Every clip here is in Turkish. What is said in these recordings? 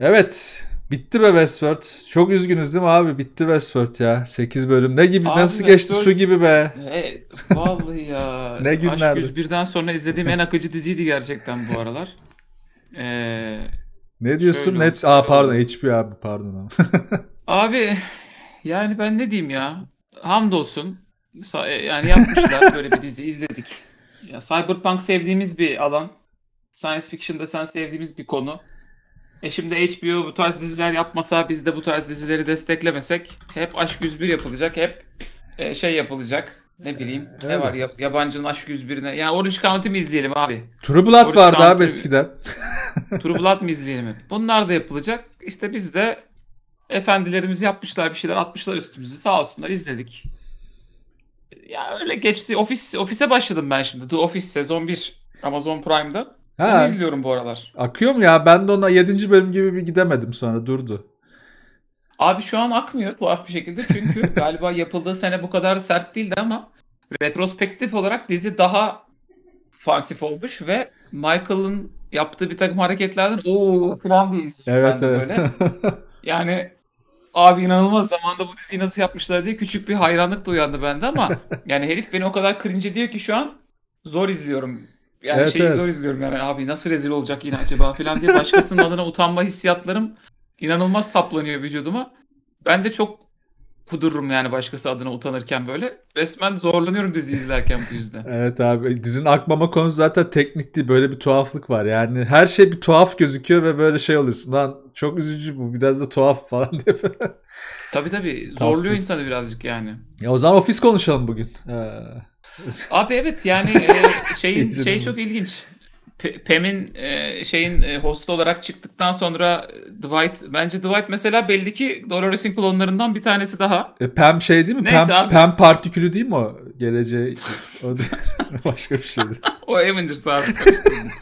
Evet. Bitti be Westworld. Çok üzgünüz değil mi abi? Bitti Westworld ya. 8 bölüm. Ne gibi abi nasıl Westworld... geçti su gibi be. E, vallahi ya. ne günlerdi. Aşk 101'den sonra izlediğim en akıcı diziydi gerçekten bu aralar. Ee, ne diyorsun? Net Aa pardon HBO abi pardon. abi yani ben ne diyeyim ya? Hamdolsun. E, yani yapmışlar böyle bir dizi izledik. Ya Cyberpunk sevdiğimiz bir alan. Science fiction'da sen sevdiğimiz bir konu. E şimdi HBO bu tarz diziler yapmasa biz de bu tarz dizileri desteklemesek hep Aşk 101 yapılacak. Hep e, şey yapılacak. Ne bileyim ee, ne var yab- yabancının Aşk 101'ine. Yani Orange County mi izleyelim abi? True Blood Orange vardı County abi eskiden. True Blood mı izleyelim Bunlar da yapılacak. İşte biz de efendilerimiz yapmışlar bir şeyler atmışlar üstümüzü sağ olsunlar izledik. Ya öyle geçti. Ofis ofise başladım ben şimdi. The Office sezon 1 Amazon Prime'da. Ha. Onu izliyorum bu aralar. Akıyor mu ya? Ben de ona 7. bölüm gibi bir gidemedim sonra durdu. Abi şu an akmıyor tuhaf bir şekilde çünkü galiba yapıldığı sene bu kadar sert değildi ama retrospektif olarak dizi daha fansif olmuş ve Michael'ın yaptığı bir takım hareketlerden o falan diye izliyorum evet, ben evet. böyle. yani abi inanılmaz zamanda bu diziyi nasıl yapmışlar diye küçük bir hayranlık da uyandı bende ama yani herif beni o kadar cringe diyor ki şu an zor izliyorum yani evet, şeyi evet. zor izliyorum yani abi nasıl rezil olacak yine acaba falan diye başkasının adına utanma hissiyatlarım inanılmaz saplanıyor vücuduma. Ben de çok kudururum yani başkası adına utanırken böyle. Resmen zorlanıyorum dizi izlerken bu yüzden. evet abi dizinin akmama konusu zaten teknik değil. Böyle bir tuhaflık var yani. Her şey bir tuhaf gözüküyor ve böyle şey oluyorsun. Lan çok üzücü bu biraz da tuhaf falan diye. tabii tabii zorluyor Tatsız. insanı birazcık yani. Ya o zaman ofis konuşalım bugün. Ee... Abi evet yani e, şeyin şey çok ilginç. Pem'in e, şeyin e, host olarak çıktıktan sonra Dwight bence Dwight mesela belli ki Dolores'in klonlarından bir tanesi daha. E, Pem şey değil mi? Neyse Pem, abi. Pem partikülü değil mi o? Geleceği o başka bir şeydi. o Avengers abi.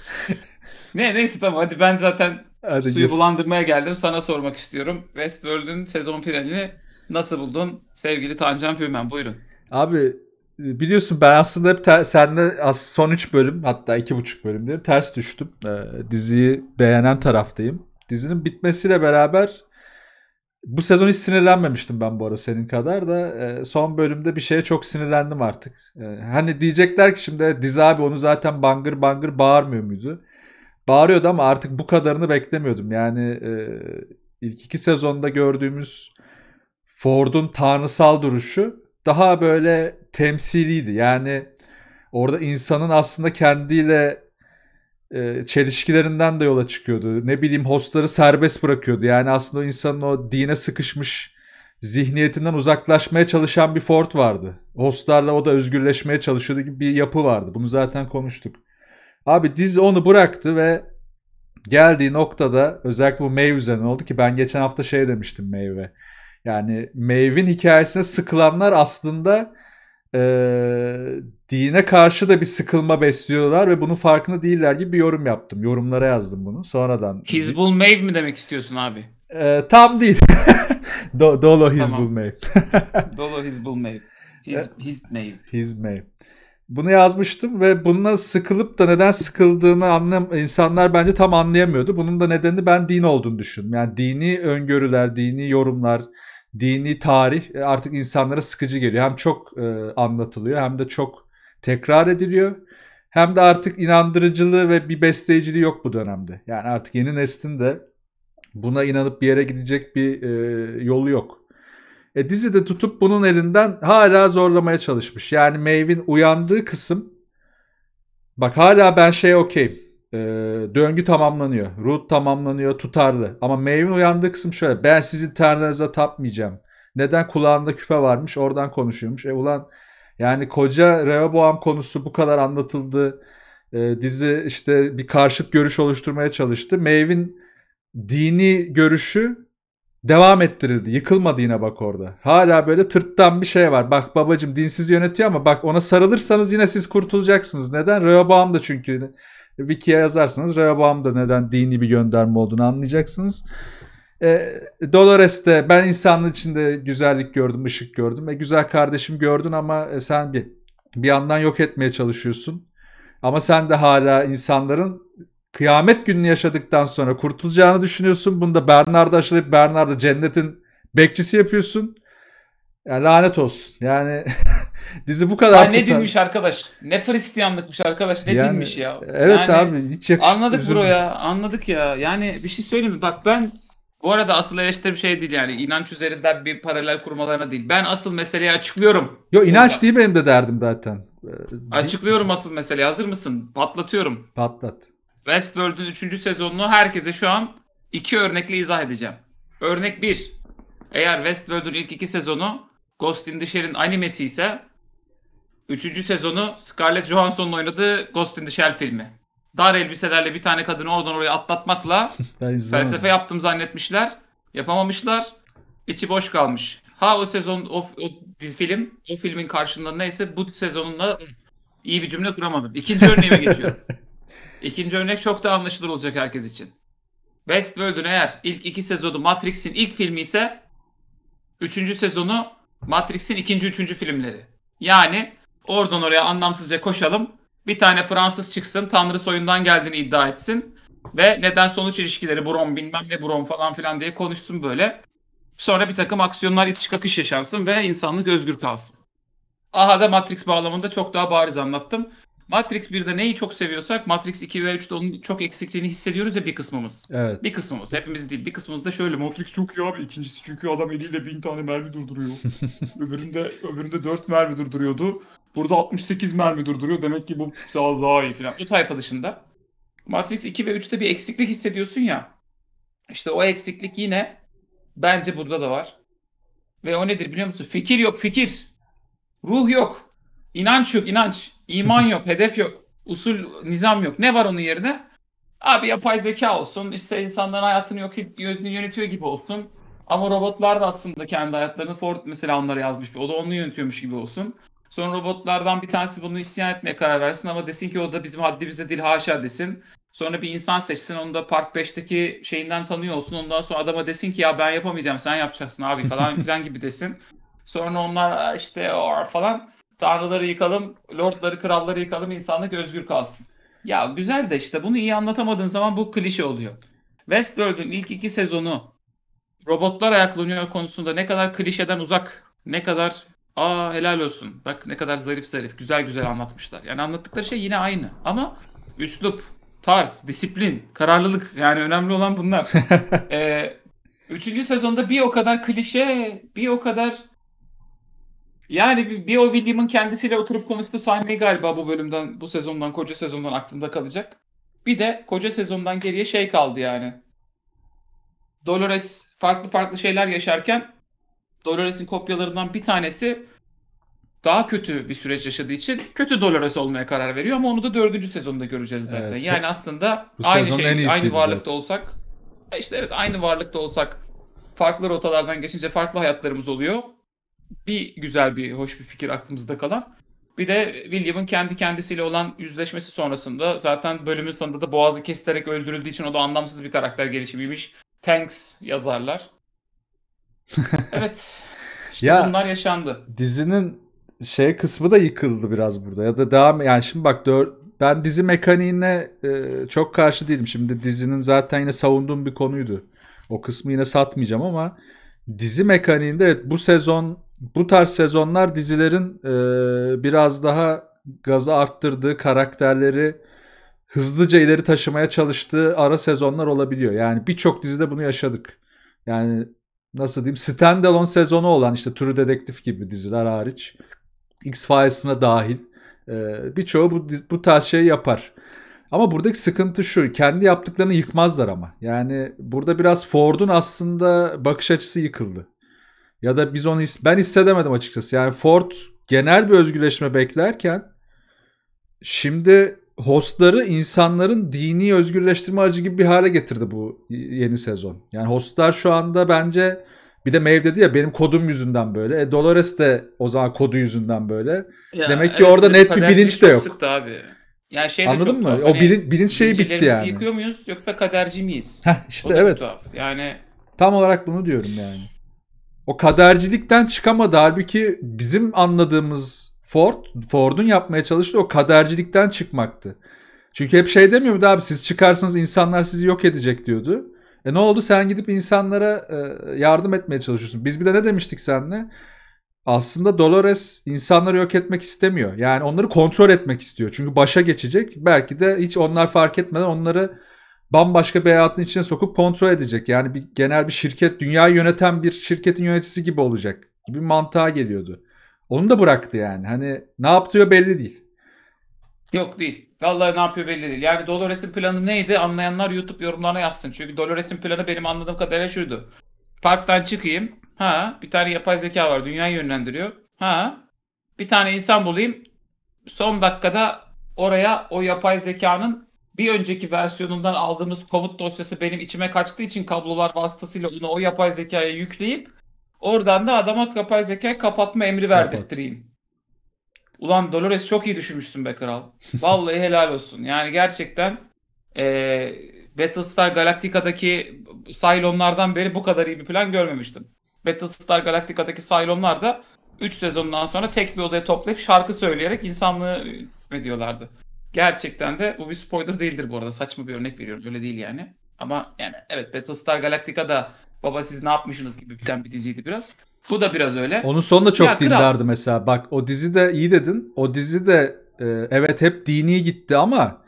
ne neyse tamam hadi ben zaten hadi suyu gir. bulandırmaya geldim. Sana sormak istiyorum. Westworld'ün sezon finalini nasıl buldun sevgili Tancan Fümen? Buyurun. Abi biliyorsun ben aslında hep ter, senle son 3 bölüm hatta 2,5 bölümde ters düştüm. Ee, diziyi beğenen taraftayım. Dizinin bitmesiyle beraber bu sezon hiç sinirlenmemiştim ben bu ara senin kadar da e, son bölümde bir şeye çok sinirlendim artık. E, hani diyecekler ki şimdi dizi abi onu zaten bangır bangır bağırmıyor muydu? Bağırıyordu ama artık bu kadarını beklemiyordum. Yani e, ilk iki sezonda gördüğümüz Ford'un tanrısal duruşu daha böyle temsiliydi. Yani orada insanın aslında kendiyle e, çelişkilerinden de yola çıkıyordu. Ne bileyim hostları serbest bırakıyordu. Yani aslında o insanın o dine sıkışmış zihniyetinden uzaklaşmaya çalışan bir Ford vardı. Hostlarla o da özgürleşmeye çalışıyordu gibi bir yapı vardı. Bunu zaten konuştuk. Abi diz onu bıraktı ve geldiği noktada özellikle bu May üzerine oldu ki ben geçen hafta şey demiştim meyve. Yani Maeve'in hikayesine sıkılanlar aslında e, dine karşı da bir sıkılma besliyorlar ve bunun farkında değiller gibi bir yorum yaptım. Yorumlara yazdım bunu sonradan. Hizbul Maeve mi demek istiyorsun abi? E, tam değil. Do, Dolo Hizbul tamam. Maeve. Dolo Hizbul Maeve. His, his Maeve. His Maeve. Bunu yazmıştım ve bununla sıkılıp da neden sıkıldığını anlam insanlar bence tam anlayamıyordu. Bunun da nedeni ben din olduğunu düşündüm. Yani dini öngörüler, dini yorumlar, dini tarih e, artık insanlara sıkıcı geliyor. Hem çok e, anlatılıyor hem de çok tekrar ediliyor. Hem de artık inandırıcılığı ve bir besleyiciliği yok bu dönemde. Yani artık yeni neslin de buna inanıp bir yere gidecek bir e, yolu yok. E, dizi de tutup bunun elinden hala zorlamaya çalışmış. Yani Maeve'in uyandığı kısım bak hala ben şey okeyim. E, döngü tamamlanıyor. Root tamamlanıyor tutarlı. Ama Maeve'in uyandığı kısım şöyle. Ben sizin tanrınıza tapmayacağım. Neden kulağında küpe varmış oradan konuşuyormuş. E ulan yani koca Rehoboam konusu bu kadar anlatıldı. E, dizi işte bir karşıt görüş oluşturmaya çalıştı. Maeve'in dini görüşü devam ettirildi. Yıkılmadı yine bak orada. Hala böyle tırttan bir şey var. Bak babacım dinsiz yönetiyor ama bak ona sarılırsanız yine siz kurtulacaksınız. Neden? Rehoboam da çünkü Wiki'ye yazarsanız Rehoboam da neden dini bir gönderme olduğunu anlayacaksınız. E, Dolores'te ben insanlığın içinde güzellik gördüm, ışık gördüm. E, güzel kardeşim gördün ama e, sen bir, bir yandan yok etmeye çalışıyorsun. Ama sen de hala insanların kıyamet gününü yaşadıktan sonra kurtulacağını düşünüyorsun. bunda da Bernard'a aşılayıp Bernard'ı cennetin bekçisi yapıyorsun. Yani lanet olsun. Yani dizi bu kadar ya Ne tutar. dinmiş arkadaş? Ne Hristiyanlıkmış arkadaş? Ne yani, dinmiş ya? Evet yani, abi hiç yakıştı. Anladık üzülme. bro ya. Anladık ya. Yani bir şey söyleyeyim mi? Bak ben bu arada asıl eleştirim şey değil yani inanç üzerinden bir paralel kurmalarına değil. Ben asıl meseleyi açıklıyorum. Yo inanç burada. değil benim de derdim zaten. Ee, açıklıyorum asıl meseleyi. Hazır mısın? Patlatıyorum. Patlat. Westworld'un 3. sezonunu herkese şu an iki örnekle izah edeceğim. Örnek 1. Eğer Westworld'un ilk iki sezonu Ghost in the Shell'in animesi ise 3. sezonu Scarlett Johansson'un oynadığı Ghost in the Shell filmi. Dar elbiselerle bir tane kadını oradan oraya atlatmakla felsefe yaptım zannetmişler. Yapamamışlar. İçi boş kalmış. Ha o sezon o, o dizi film o filmin karşılığında neyse bu sezonunda iyi bir cümle kuramadım. İkinci örneğime geçiyorum. İkinci örnek çok daha anlaşılır olacak herkes için. Westworld'ün eğer ilk iki sezonu Matrix'in ilk filmi ise üçüncü sezonu Matrix'in ikinci üçüncü filmleri. Yani oradan oraya anlamsızca koşalım. Bir tane Fransız çıksın Tanrı soyundan geldiğini iddia etsin. Ve neden sonuç ilişkileri Brom bilmem ne Brom falan filan diye konuşsun böyle. Sonra bir takım aksiyonlar itiş kakış yaşansın ve insanlık özgür kalsın. Aha da Matrix bağlamında çok daha bariz anlattım. Matrix 1'de neyi çok seviyorsak Matrix 2 ve 3'te onun çok eksikliğini hissediyoruz ya bir kısmımız. Evet. Bir kısmımız. Hepimiz değil. Bir kısmımız da şöyle. Matrix çok iyi abi. İkincisi çünkü adam eliyle bin tane mermi durduruyor. öbüründe, öbüründe 4 mermi durduruyordu. Burada 68 mermi durduruyor. Demek ki bu daha iyi falan. Bu tayfa dışında. Matrix 2 ve 3'te bir eksiklik hissediyorsun ya. İşte o eksiklik yine bence burada da var. Ve o nedir biliyor musun? Fikir yok fikir. Ruh yok. İnanç yok inanç. İman yok, hedef yok, usul, nizam yok. Ne var onun yerine? Abi yapay zeka olsun, işte insanların hayatını yok yönetiyor gibi olsun. Ama robotlar da aslında kendi hayatlarını Ford mesela onlara yazmış. O da onu yönetiyormuş gibi olsun. Sonra robotlardan bir tanesi bunu isyan etmeye karar versin ama desin ki o da bizim haddimize değil haşa desin. Sonra bir insan seçsin onu da Park 5'teki şeyinden tanıyor olsun. Ondan sonra adama desin ki ya ben yapamayacağım sen yapacaksın abi falan filan gibi desin. Sonra onlar işte o falan tanrıları yıkalım, lordları, kralları yıkalım, insanlık özgür kalsın. Ya güzel de işte bunu iyi anlatamadığın zaman bu klişe oluyor. Westworld'un ilk iki sezonu robotlar ayaklanıyor konusunda ne kadar klişeden uzak, ne kadar aa helal olsun. Bak ne kadar zarif zarif, güzel güzel anlatmışlar. Yani anlattıkları şey yine aynı ama üslup, tarz, disiplin, kararlılık yani önemli olan bunlar. ee, üçüncü sezonda bir o kadar klişe, bir o kadar yani bir, bir o William'ın kendisiyle oturup konuştuğu sahneyi galiba bu bölümden, bu sezondan, koca sezondan aklımda kalacak. Bir de koca sezondan geriye şey kaldı yani. Dolores farklı farklı şeyler yaşarken Dolores'in kopyalarından bir tanesi daha kötü bir süreç yaşadığı için kötü Dolores olmaya karar veriyor ama onu da dördüncü sezonda göreceğiz zaten. Evet. Yani aslında bu aynı şey, aynı varlıkta zaten. olsak işte evet aynı varlıkta olsak farklı rotalardan geçince farklı hayatlarımız oluyor bir güzel bir hoş bir fikir aklımızda kalan. Bir de William'ın kendi kendisiyle olan yüzleşmesi sonrasında zaten bölümün sonunda da boğazı kesilerek öldürüldüğü için o da anlamsız bir karakter gelişimiymiş. Thanks yazarlar. evet. İşte ya, bunlar yaşandı. Dizinin şey kısmı da yıkıldı biraz burada. Ya da devam yani şimdi bak dör, ben dizi mekaniğine e, çok karşı değilim. Şimdi dizinin zaten yine savunduğum bir konuydu. O kısmı yine satmayacağım ama dizi mekaniğinde evet bu sezon bu tarz sezonlar dizilerin e, biraz daha gazı arttırdığı karakterleri hızlıca ileri taşımaya çalıştığı ara sezonlar olabiliyor. Yani birçok dizide bunu yaşadık. Yani nasıl diyeyim standalone sezonu olan işte True Detective gibi diziler hariç X-Files'ına dahil e, birçoğu bu, bu tarz şeyi yapar. Ama buradaki sıkıntı şu. Kendi yaptıklarını yıkmazlar ama. Yani burada biraz Ford'un aslında bakış açısı yıkıldı ya da biz onu ben hissedemedim açıkçası. Yani Ford genel bir özgürleşme beklerken şimdi hostları insanların dini özgürleştirme aracı gibi bir hale getirdi bu yeni sezon. Yani hostlar şu anda bence bir de Maeve dedi ya benim kodum yüzünden böyle. E Dolores de o zaman kodu yüzünden böyle. Ya, Demek ki evet, orada net bir bilinç de yok. Sıktı abi. Yani şey Anladın mı? Tuhaf. O hani bilin, bilinç şeyi bitti yani. yıkıyor muyuz yoksa kaderci miyiz? Heh, işte evet. Tuhaf. Yani tam olarak bunu diyorum yani o kadercilikten çıkamadı. Halbuki bizim anladığımız Ford, Ford'un yapmaya çalıştığı o kadercilikten çıkmaktı. Çünkü hep şey demiyor mu abi siz çıkarsanız insanlar sizi yok edecek diyordu. E ne oldu sen gidip insanlara e, yardım etmeye çalışıyorsun. Biz bir de ne demiştik seninle? Aslında Dolores insanları yok etmek istemiyor. Yani onları kontrol etmek istiyor. Çünkü başa geçecek. Belki de hiç onlar fark etmeden onları bambaşka bir hayatın içine sokup kontrol edecek. Yani bir genel bir şirket, dünyayı yöneten bir şirketin yöneticisi gibi olacak gibi mantığa geliyordu. Onu da bıraktı yani. Hani ne yapıyor belli değil. Yok değil. Vallahi ne yapıyor belli değil. Yani Dolores'in planı neydi anlayanlar YouTube yorumlarına yazsın. Çünkü Dolores'in planı benim anladığım kadarıyla şuydu. Parktan çıkayım. Ha bir tane yapay zeka var dünyayı yönlendiriyor. Ha bir tane insan bulayım. Son dakikada oraya o yapay zekanın bir önceki versiyonundan aldığımız komut dosyası benim içime kaçtığı için kablolar vasıtasıyla onu o yapay zekaya yükleyip oradan da adama yapay zeka kapatma emri verdirttireyim. Ulan Dolores çok iyi düşünmüşsün be kral. Vallahi helal olsun. Yani gerçekten e, Battlestar Galactica'daki Cylonlardan beri bu kadar iyi bir plan görmemiştim. Battlestar Galactica'daki Cylonlar da 3 sezondan sonra tek bir odaya toplayıp şarkı söyleyerek insanlığı ediyorlardı. Gerçekten de bu bir spoiler değildir bu arada. Saçma bir örnek veriyorum. Öyle değil yani. Ama yani evet Battlestar Galactica da baba siz ne yapmışsınız gibi biten bir diziydi biraz. Bu da biraz öyle. Onun sonu da çok ya, dindardı kral. mesela. Bak o dizi de iyi dedin. O dizi de e, evet hep dini gitti ama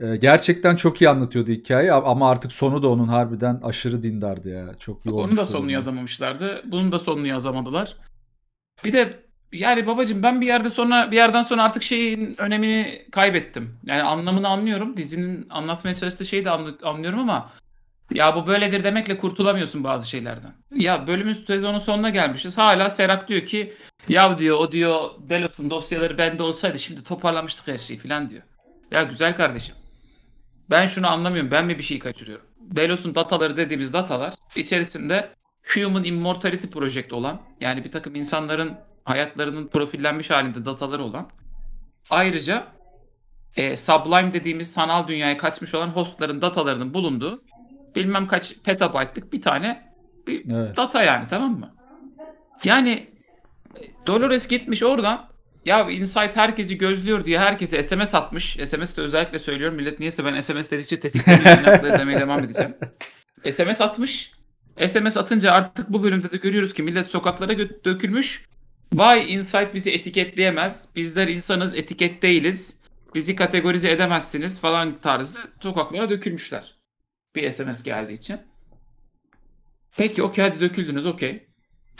e, gerçekten çok iyi anlatıyordu hikayeyi ama artık sonu da onun harbiden aşırı dindardı ya. Çok yoğun. Onun da sonunu yazamamışlardı. Bunun da sonunu yazamadılar. Bir de yani babacım ben bir yerde sonra bir yerden sonra artık şeyin önemini kaybettim. Yani anlamını anlıyorum. Dizinin anlatmaya çalıştığı şeyi de anlıyorum ama ya bu böyledir demekle kurtulamıyorsun bazı şeylerden. Ya bölümün sezonun sonuna gelmişiz. Hala Serak diyor ki ya diyor o diyor Delos'un dosyaları bende olsaydı şimdi toparlamıştık her şeyi falan diyor. Ya güzel kardeşim. Ben şunu anlamıyorum. Ben mi bir şeyi kaçırıyorum? Delos'un dataları dediğimiz datalar içerisinde Human Immortality Project olan yani bir takım insanların hayatlarının profillenmiş halinde dataları olan ayrıca e, Sublime dediğimiz sanal dünyaya kaçmış olan hostların datalarının bulunduğu bilmem kaç petabaytlık bir tane bir evet. data yani tamam mı? Yani e, Dolores gitmiş oradan ya Insight herkesi gözlüyor diye herkese SMS atmış. de özellikle söylüyorum millet niyeyse ben SMS dedikçe tetikleniyor demeye devam edeceğim. SMS atmış. SMS atınca artık bu bölümde de görüyoruz ki millet sokaklara dökülmüş. Vay Insight bizi etiketleyemez. Bizler insanız etiket değiliz. Bizi kategorize edemezsiniz falan tarzı sokaklara dökülmüşler. Bir SMS geldiği için. Peki okey hadi döküldünüz okey.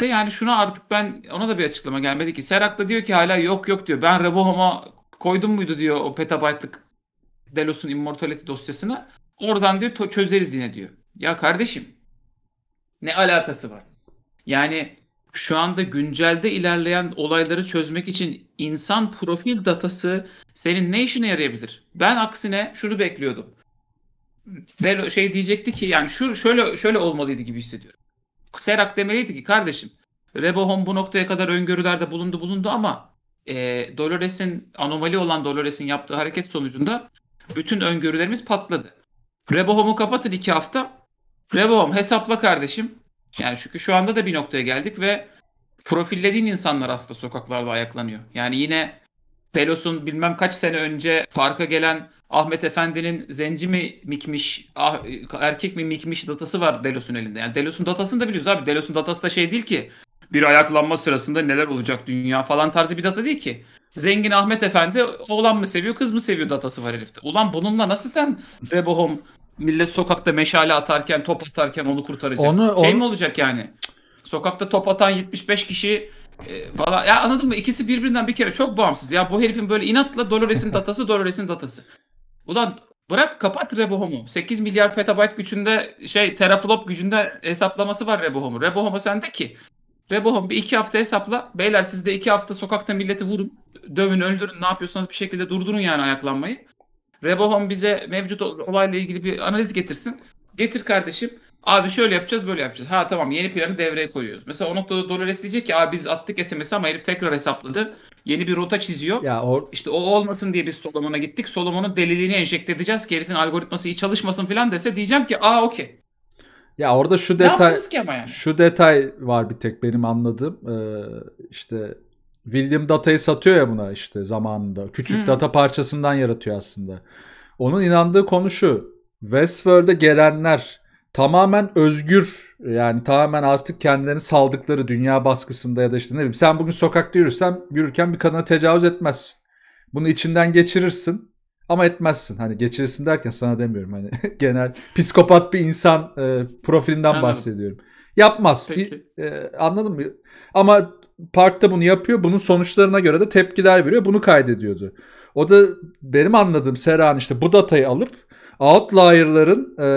De yani şunu artık ben ona da bir açıklama gelmedi ki. Serak da diyor ki hala yok yok diyor. Ben Rebohom'a koydum muydu diyor o petabaytlık Delos'un Immortality dosyasını. Oradan diyor çözeriz yine diyor. Ya kardeşim ne alakası var? Yani şu anda güncelde ilerleyen olayları çözmek için insan profil datası senin ne işine yarayabilir? Ben aksine şunu bekliyordum. Delo şey diyecekti ki yani şu şöyle şöyle olmalıydı gibi hissediyorum. Serak demeliydi ki kardeşim Rebohom bu noktaya kadar öngörülerde bulundu bulundu ama e, Dolores'in anomali olan Dolores'in yaptığı hareket sonucunda bütün öngörülerimiz patladı. Rebohom'u kapatın iki hafta. Rebohom hesapla kardeşim. Yani çünkü şu anda da bir noktaya geldik ve profillediğin insanlar aslında sokaklarda ayaklanıyor. Yani yine Telos'un bilmem kaç sene önce parka gelen Ahmet Efendi'nin zenci mi mikmiş, ah, erkek mi mikmiş datası var Delos'un elinde. Yani Delos'un datasını da biliyoruz abi. Delos'un datası da şey değil ki. Bir ayaklanma sırasında neler olacak dünya falan tarzı bir data değil ki. Zengin Ahmet Efendi oğlan mı seviyor kız mı seviyor datası var herifte. Ulan bununla nasıl sen Rebohom millet sokakta meşale atarken, top atarken onu kurtaracak. Onu, şey onu... mi olacak yani? Sokakta top atan 75 kişi e, falan. Ya anladın mı? İkisi birbirinden bir kere çok bağımsız. Ya bu herifin böyle inatla Dolores'in datası, Dolores'in datası. Ulan bırak kapat Rebohom'u. 8 milyar petabyte gücünde şey teraflop gücünde hesaplaması var Rebohom'u. Rebohom'a sende ki. Rebohom bir iki hafta hesapla. Beyler siz de iki hafta sokakta milleti vurun. Dövün, öldürün. Ne yapıyorsanız bir şekilde durdurun yani ayaklanmayı. Rebohom bize mevcut olayla ilgili bir analiz getirsin. Getir kardeşim. Abi şöyle yapacağız böyle yapacağız. Ha tamam yeni planı devreye koyuyoruz. Mesela o noktada Dolores diyecek ki abi biz attık SMS ama herif tekrar hesapladı. Yeni bir rota çiziyor. Ya or- işte o olmasın diye biz Solomon'a gittik. Solomon'un deliliğini enjekte edeceğiz ki herifin algoritması iyi çalışmasın falan dese diyeceğim ki aa okey. Ya orada şu detay ki ama yani? şu detay var bir tek benim anladığım. Ee, işte William datayı satıyor ya buna işte zamanında. Küçük hmm. data parçasından yaratıyor aslında. Onun inandığı konu şu. Westworld'e gelenler tamamen özgür yani tamamen artık kendilerini saldıkları dünya baskısında ya da işte ne bileyim sen bugün sokakta yürürsen yürürken bir kadına tecavüz etmezsin. Bunu içinden geçirirsin ama etmezsin. Hani geçirirsin derken sana demiyorum hani genel psikopat bir insan e, profilinden Anladım. bahsediyorum. Yapmaz. Peki. E, anladın mı? Ama Park'ta bunu yapıyor. Bunun sonuçlarına göre de tepkiler veriyor. Bunu kaydediyordu. O da benim anladığım Serhan işte bu datayı alıp outlier'ların e,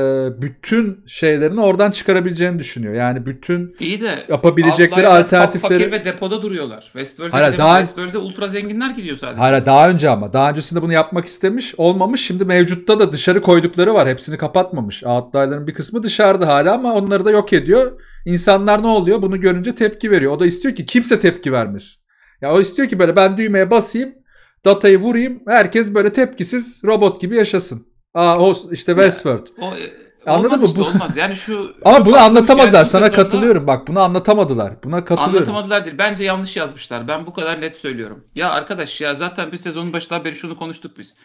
bütün şeylerini oradan çıkarabileceğini düşünüyor. Yani bütün İyi de, yapabilecekleri alternatifleri. Fakir ve depoda duruyorlar. Westworld'de, Hayır, daha... Westworld'de ultra zenginler gidiyor sadece. Hayır daha önce ama. Daha öncesinde bunu yapmak istemiş olmamış. Şimdi mevcutta da dışarı koydukları var. Hepsini kapatmamış. Outlier'ların bir kısmı dışarıda hala ama onları da yok ediyor. İnsanlar ne oluyor? Bunu görünce tepki veriyor. O da istiyor ki kimse tepki vermesin. Ya o istiyor ki böyle ben düğmeye basayım, datayı vurayım, herkes böyle tepkisiz robot gibi yaşasın. Aa o işte Westworld. Ya, o, e, Anladın mı? Işte, olmaz. Yani şu Ama bunu anlatamadılar. Sana katılıyorum. Bak bunu anlatamadılar. Buna katılıyorum. Anlatamadılar değil. Bence yanlış yazmışlar. Ben bu kadar net söylüyorum. Ya arkadaş ya zaten bir sezonun başında beri şunu konuştuk biz.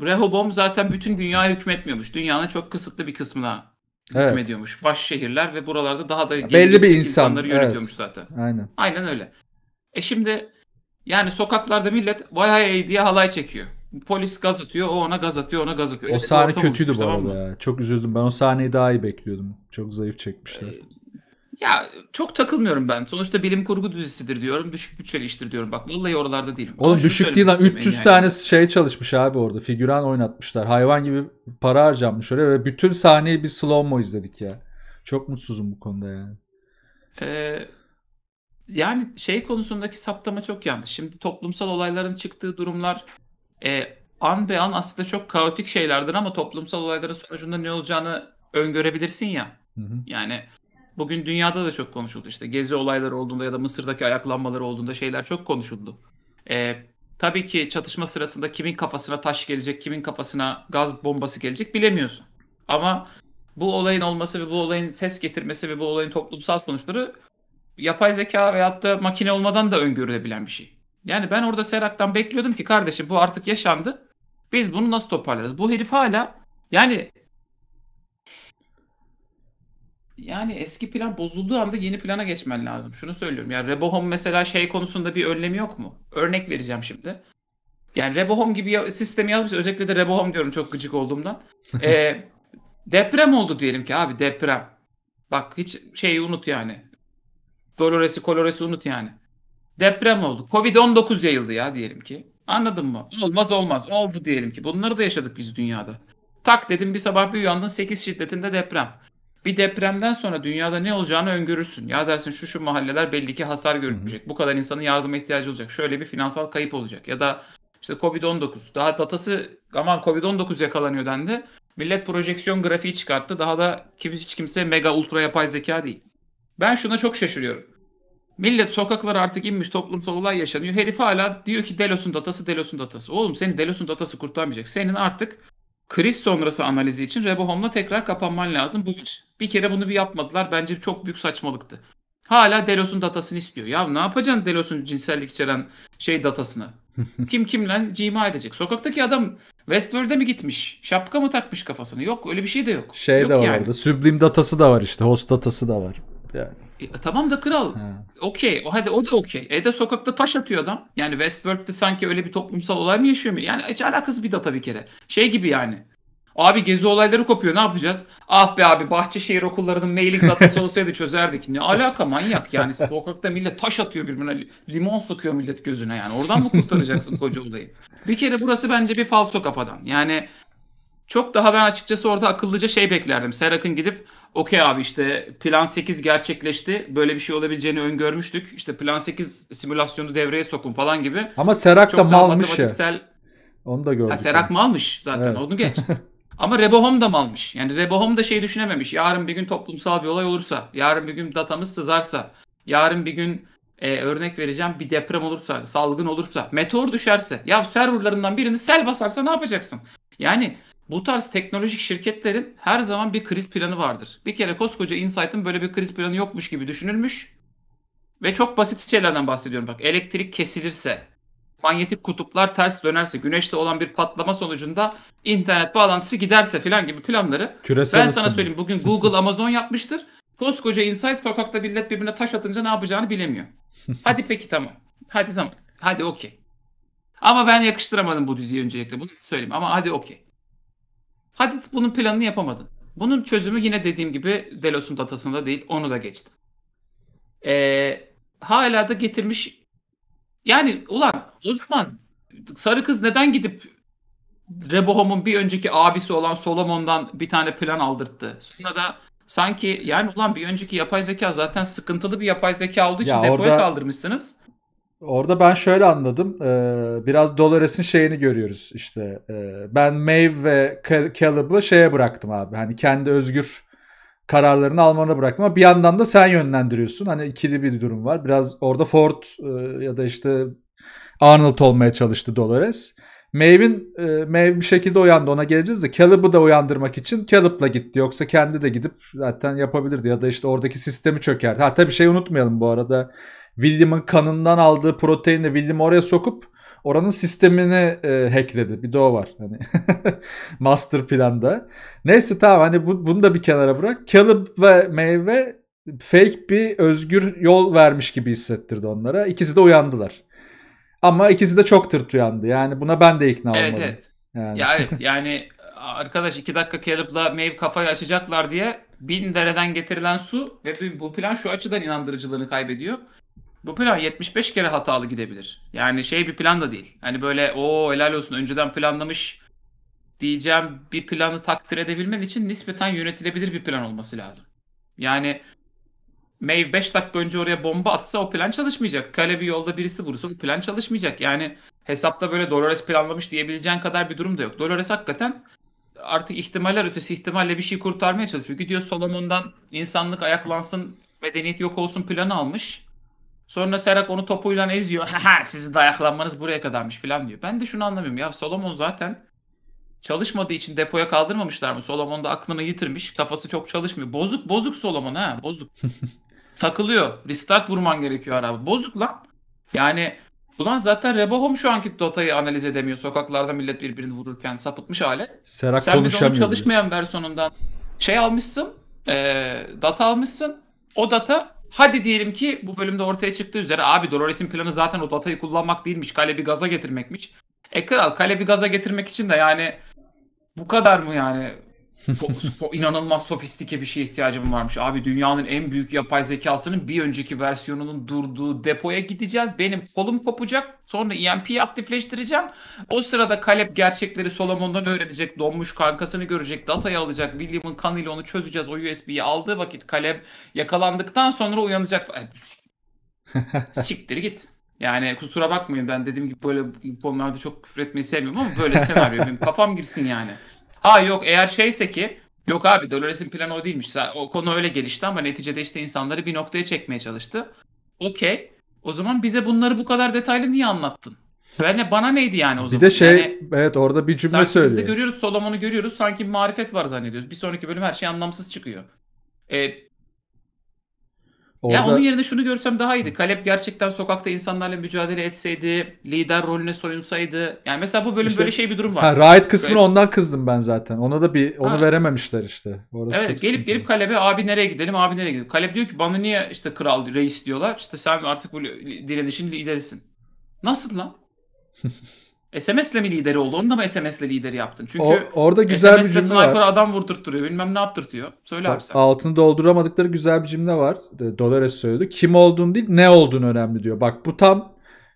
Rehoboam zaten bütün dünyaya hükmetmiyormuş. Dünyanın çok kısıtlı bir kısmına evet. hükmediyormuş. Baş şehirler ve buralarda daha da belli bir insan. insanları yönetiyormuş evet. zaten. Aynen. Aynen öyle. E şimdi yani sokaklarda millet vay hay diye halay çekiyor. Polis gaz atıyor, o ona gaz atıyor, ona gaz atıyor. O sahne kötüydü bu arada ya. Çok üzüldüm. Ben o sahneyi daha iyi bekliyordum. Çok zayıf çekmişler. Ee, ya çok takılmıyorum ben. Sonuçta bilim kurgu dizisidir diyorum. Düşük bütçeli iştir diyorum. Bak vallahi oralarda değilim. Oğlum Ama düşük değil lan. 300 yani. tane şey çalışmış abi orada. Figüran oynatmışlar. Hayvan gibi para harcanmış oraya ve bütün sahneyi bir slow mo izledik ya. Çok mutsuzum bu konuda yani. Ee, yani şey konusundaki saptama çok yanlış. Şimdi toplumsal olayların çıktığı durumlar e, an be an aslında çok kaotik şeylerdir ama toplumsal olayların sonucunda ne olacağını öngörebilirsin ya. Hı hı. Yani bugün dünyada da çok konuşuldu işte. Gezi olayları olduğunda ya da Mısır'daki ayaklanmaları olduğunda şeyler çok konuşuldu. E, tabii ki çatışma sırasında kimin kafasına taş gelecek, kimin kafasına gaz bombası gelecek bilemiyorsun. Ama bu olayın olması ve bu olayın ses getirmesi ve bu olayın toplumsal sonuçları yapay zeka veyahut da makine olmadan da öngörülebilen bir şey. Yani ben orada Serak'tan bekliyordum ki kardeşim bu artık yaşandı. Biz bunu nasıl toparlarız? Bu herif hala yani yani eski plan bozulduğu anda yeni plana geçmen lazım. Şunu söylüyorum. Yani Rebohom mesela şey konusunda bir önlemi yok mu? Örnek vereceğim şimdi. Yani Rebohom gibi sistemi yazmış. Özellikle de Rebohom diyorum çok gıcık olduğumdan. ee, deprem oldu diyelim ki abi deprem. Bak hiç şeyi unut yani. Dolores'i, Kolores'i unut yani. Deprem oldu. Covid-19 yayıldı ya diyelim ki. Anladın mı? Olmaz olmaz. Oldu diyelim ki. Bunları da yaşadık biz dünyada. Tak dedim bir sabah bir uyandın 8 şiddetinde deprem. Bir depremden sonra dünyada ne olacağını öngörürsün. Ya dersin şu şu mahalleler belli ki hasar görülecek. Bu kadar insanın yardıma ihtiyacı olacak. Şöyle bir finansal kayıp olacak. Ya da işte Covid-19. Daha datası aman Covid-19 yakalanıyor dendi. Millet projeksiyon grafiği çıkarttı. Daha da kim hiç kimse mega ultra yapay zeka değil. Ben şuna çok şaşırıyorum. Millet sokaklara artık inmiş toplumsal olay yaşanıyor. Herif hala diyor ki Delos'un datası Delos'un datası. Oğlum senin Delos'un datası kurtarmayacak. Senin artık kriz sonrası analizi için Rebohom'la tekrar kapanman lazım. Bu bir. Bir kere bunu bir yapmadılar. Bence çok büyük saçmalıktı. Hala Delos'un datasını istiyor. Ya ne yapacaksın Delos'un cinsellik içeren şey datasını? Kim kimle cima edecek? Sokaktaki adam Westworld'e mi gitmiş? Şapka mı takmış kafasını? Yok öyle bir şey de yok. Şey yok de vardı. Yani. Sublim datası da var işte. Host datası da var. Yani. E, tamam da kral. Okey. O hadi o da okey. E de sokakta taş atıyor adam. Yani Westworld'de sanki öyle bir toplumsal olay mı yaşıyor mu? Yani hiç alakası bir data bir kere. Şey gibi yani. Abi gezi olayları kopuyor ne yapacağız? Ah be abi Bahçeşehir okullarının mailing datası olsaydı çözerdik. Ne alaka manyak yani sokakta millet taş atıyor birbirine limon sıkıyor millet gözüne yani. Oradan mı kurtaracaksın koca olayı? Bir kere burası bence bir falso kafadan. Yani çok daha ben açıkçası orada akıllıca şey beklerdim. Serak'ın gidip okey abi işte plan 8 gerçekleşti. Böyle bir şey olabileceğini öngörmüştük. İşte plan 8 simülasyonu devreye sokun falan gibi. Ama Serak Çok da malmış matematiksel... ya. Onu da gördük. Ha, Serak yani. malmış zaten evet. onu geç. Ama Rebohom da malmış. Yani Rebohom da şey düşünememiş. Yarın bir gün toplumsal bir olay olursa, yarın bir gün datamız sızarsa, yarın bir gün e, örnek vereceğim bir deprem olursa, salgın olursa, meteor düşerse, ya serverlarından birini sel basarsa ne yapacaksın? Yani bu tarz teknolojik şirketlerin her zaman bir kriz planı vardır. Bir kere koskoca Insight'ın böyle bir kriz planı yokmuş gibi düşünülmüş. Ve çok basit şeylerden bahsediyorum bak. Elektrik kesilirse, manyetik kutuplar ters dönerse, güneşte olan bir patlama sonucunda internet bağlantısı giderse filan gibi planları. Küresel ben sana ısınma. söyleyeyim bugün Google, Amazon yapmıştır. Koskoca Insight sokakta millet birbirine taş atınca ne yapacağını bilemiyor. Hadi peki tamam. Hadi tamam. Hadi okey. Ama ben yakıştıramadım bu diziyi öncelikle. Bunu söyleyeyim ama hadi okey. Hadi bunun planını yapamadın. Bunun çözümü yine dediğim gibi Delos'un datasında değil. Onu da geçtim. Ee, hala da getirmiş. Yani ulan o zaman sarı kız neden gidip Rebohom'un bir önceki abisi olan Solomon'dan bir tane plan aldırttı. Sonra da sanki yani ulan bir önceki yapay zeka zaten sıkıntılı bir yapay zeka olduğu için ya depoya orada... kaldırmışsınız. Orada ben şöyle anladım. Ee, biraz Dolores'in şeyini görüyoruz işte. Ee, ben Maeve ve Caleb'ı şeye bıraktım abi. Hani kendi özgür kararlarını almanı bıraktım ama bir yandan da sen yönlendiriyorsun. Hani ikili bir durum var. Biraz orada Ford e, ya da işte Arnold olmaya çalıştı Dolores. Maeve'in e, Maeve bir şekilde uyandı ona geleceğiz de Caleb'ı da uyandırmak için Caleb'la gitti. Yoksa kendi de gidip zaten yapabilirdi ya da işte oradaki sistemi çökerdi. Ha tabii şey unutmayalım bu arada. William'ın kanından aldığı proteini William oraya sokup oranın sistemini e, hackledi. Bir de o var. Hani master planda. Neyse tamam hani bu, bunu da bir kenara bırak. Caleb ve Meyve fake bir özgür yol vermiş gibi hissettirdi onlara. İkisi de uyandılar. Ama ikisi de çok tırt uyandı. Yani buna ben de ikna evet, olmadım. Evet. Yani. Ya evet yani arkadaş iki dakika Caleb'la Maeve kafayı açacaklar diye bin dereden getirilen su ve bu plan şu açıdan inandırıcılığını kaybediyor. Bu plan 75 kere hatalı gidebilir. Yani şey bir plan da değil. Hani böyle o helal olsun önceden planlamış diyeceğim bir planı takdir edebilmen için nispeten yönetilebilir bir plan olması lazım. Yani Maeve 5 dakika önce oraya bomba atsa o plan çalışmayacak. Kale bir yolda birisi vursa o plan çalışmayacak. Yani hesapta böyle Dolores planlamış diyebileceğin kadar bir durum da yok. Dolores hakikaten artık ihtimaller ötesi ihtimalle bir şey kurtarmaya çalışıyor. Gidiyor Solomon'dan insanlık ayaklansın, medeniyet yok olsun planı almış. Sonra Serak onu topuyla eziyor. Ha sizin dayaklanmanız buraya kadarmış falan diyor. Ben de şunu anlamıyorum ya Solomon zaten çalışmadığı için depoya kaldırmamışlar mı? Solomon da aklını yitirmiş. Kafası çok çalışmıyor. Bozuk bozuk Solomon ha bozuk. Takılıyor. Restart vurman gerekiyor araba. Bozuk lan. Yani ulan zaten Rebahom şu anki Dota'yı analiz edemiyor. Sokaklarda millet birbirini vururken sapıtmış hale. Serak Sen bir de çalışmayan versiyonundan şey almışsın. E, data almışsın. O data Hadi diyelim ki bu bölümde ortaya çıktığı üzere abi Dolores'in planı zaten o datayı kullanmak değilmiş. Kalebi gaza getirmekmiş. E kral Kalebi gaza getirmek için de yani bu kadar mı yani inanılmaz sofistike bir şeye ihtiyacım varmış. Abi dünyanın en büyük yapay zekasının bir önceki versiyonunun durduğu depoya gideceğiz. Benim kolum kopacak. Sonra EMP'yi aktifleştireceğim. O sırada Kalep gerçekleri Solomon'dan öğrenecek. Donmuş kankasını görecek. Datayı alacak. William'ın kanıyla onu çözeceğiz. O USB'yi aldığı vakit Kalep yakalandıktan sonra uyanacak. Siktir git. Yani kusura bakmayın ben dediğim gibi böyle konularda çok küfür etmeyi sevmiyorum ama böyle senaryo benim kafam girsin yani. Ha yok eğer şeyse ki yok abi Dolores'in planı o değilmiş. O konu öyle gelişti ama neticede işte insanları bir noktaya çekmeye çalıştı. Okey. O zaman bize bunları bu kadar detaylı niye anlattın? Yani bana neydi yani o zaman? Bir de şey yani, evet orada bir cümle sanki söylüyor. Biz de görüyoruz Solomon'u görüyoruz sanki bir marifet var zannediyoruz. Bir sonraki bölüm her şey anlamsız çıkıyor. E, Orada... Ya onun yerine şunu görsem daha iyiydi. Kalep gerçekten sokakta insanlarla mücadele etseydi, lider rolüne soyunsaydı. Yani mesela bu bölüm işte, böyle şey bir durum var. Ha, kısmını böyle... ondan kızdım ben zaten. Ona da bir onu ha. verememişler işte. Orası evet, gelip gelip Kalep'e abi nereye gidelim? Abi nereye gidelim? Kalep diyor ki bana niye işte kral reis diyorlar. İşte sen artık bu direnişin liderisin. Nasıl lan? SMS'le mi lideri oldu? Onu da mı SMS'le lider yaptın? Çünkü o, orada güzel SMS'le bir cümle sniper var. adam vurdurtturuyor. Bilmem ne yaptırtıyor. Söyle Bak, abi sen. Altını dolduramadıkları güzel bir cümle var. Dolores söyledi. Kim olduğun değil ne olduğun önemli diyor. Bak bu tam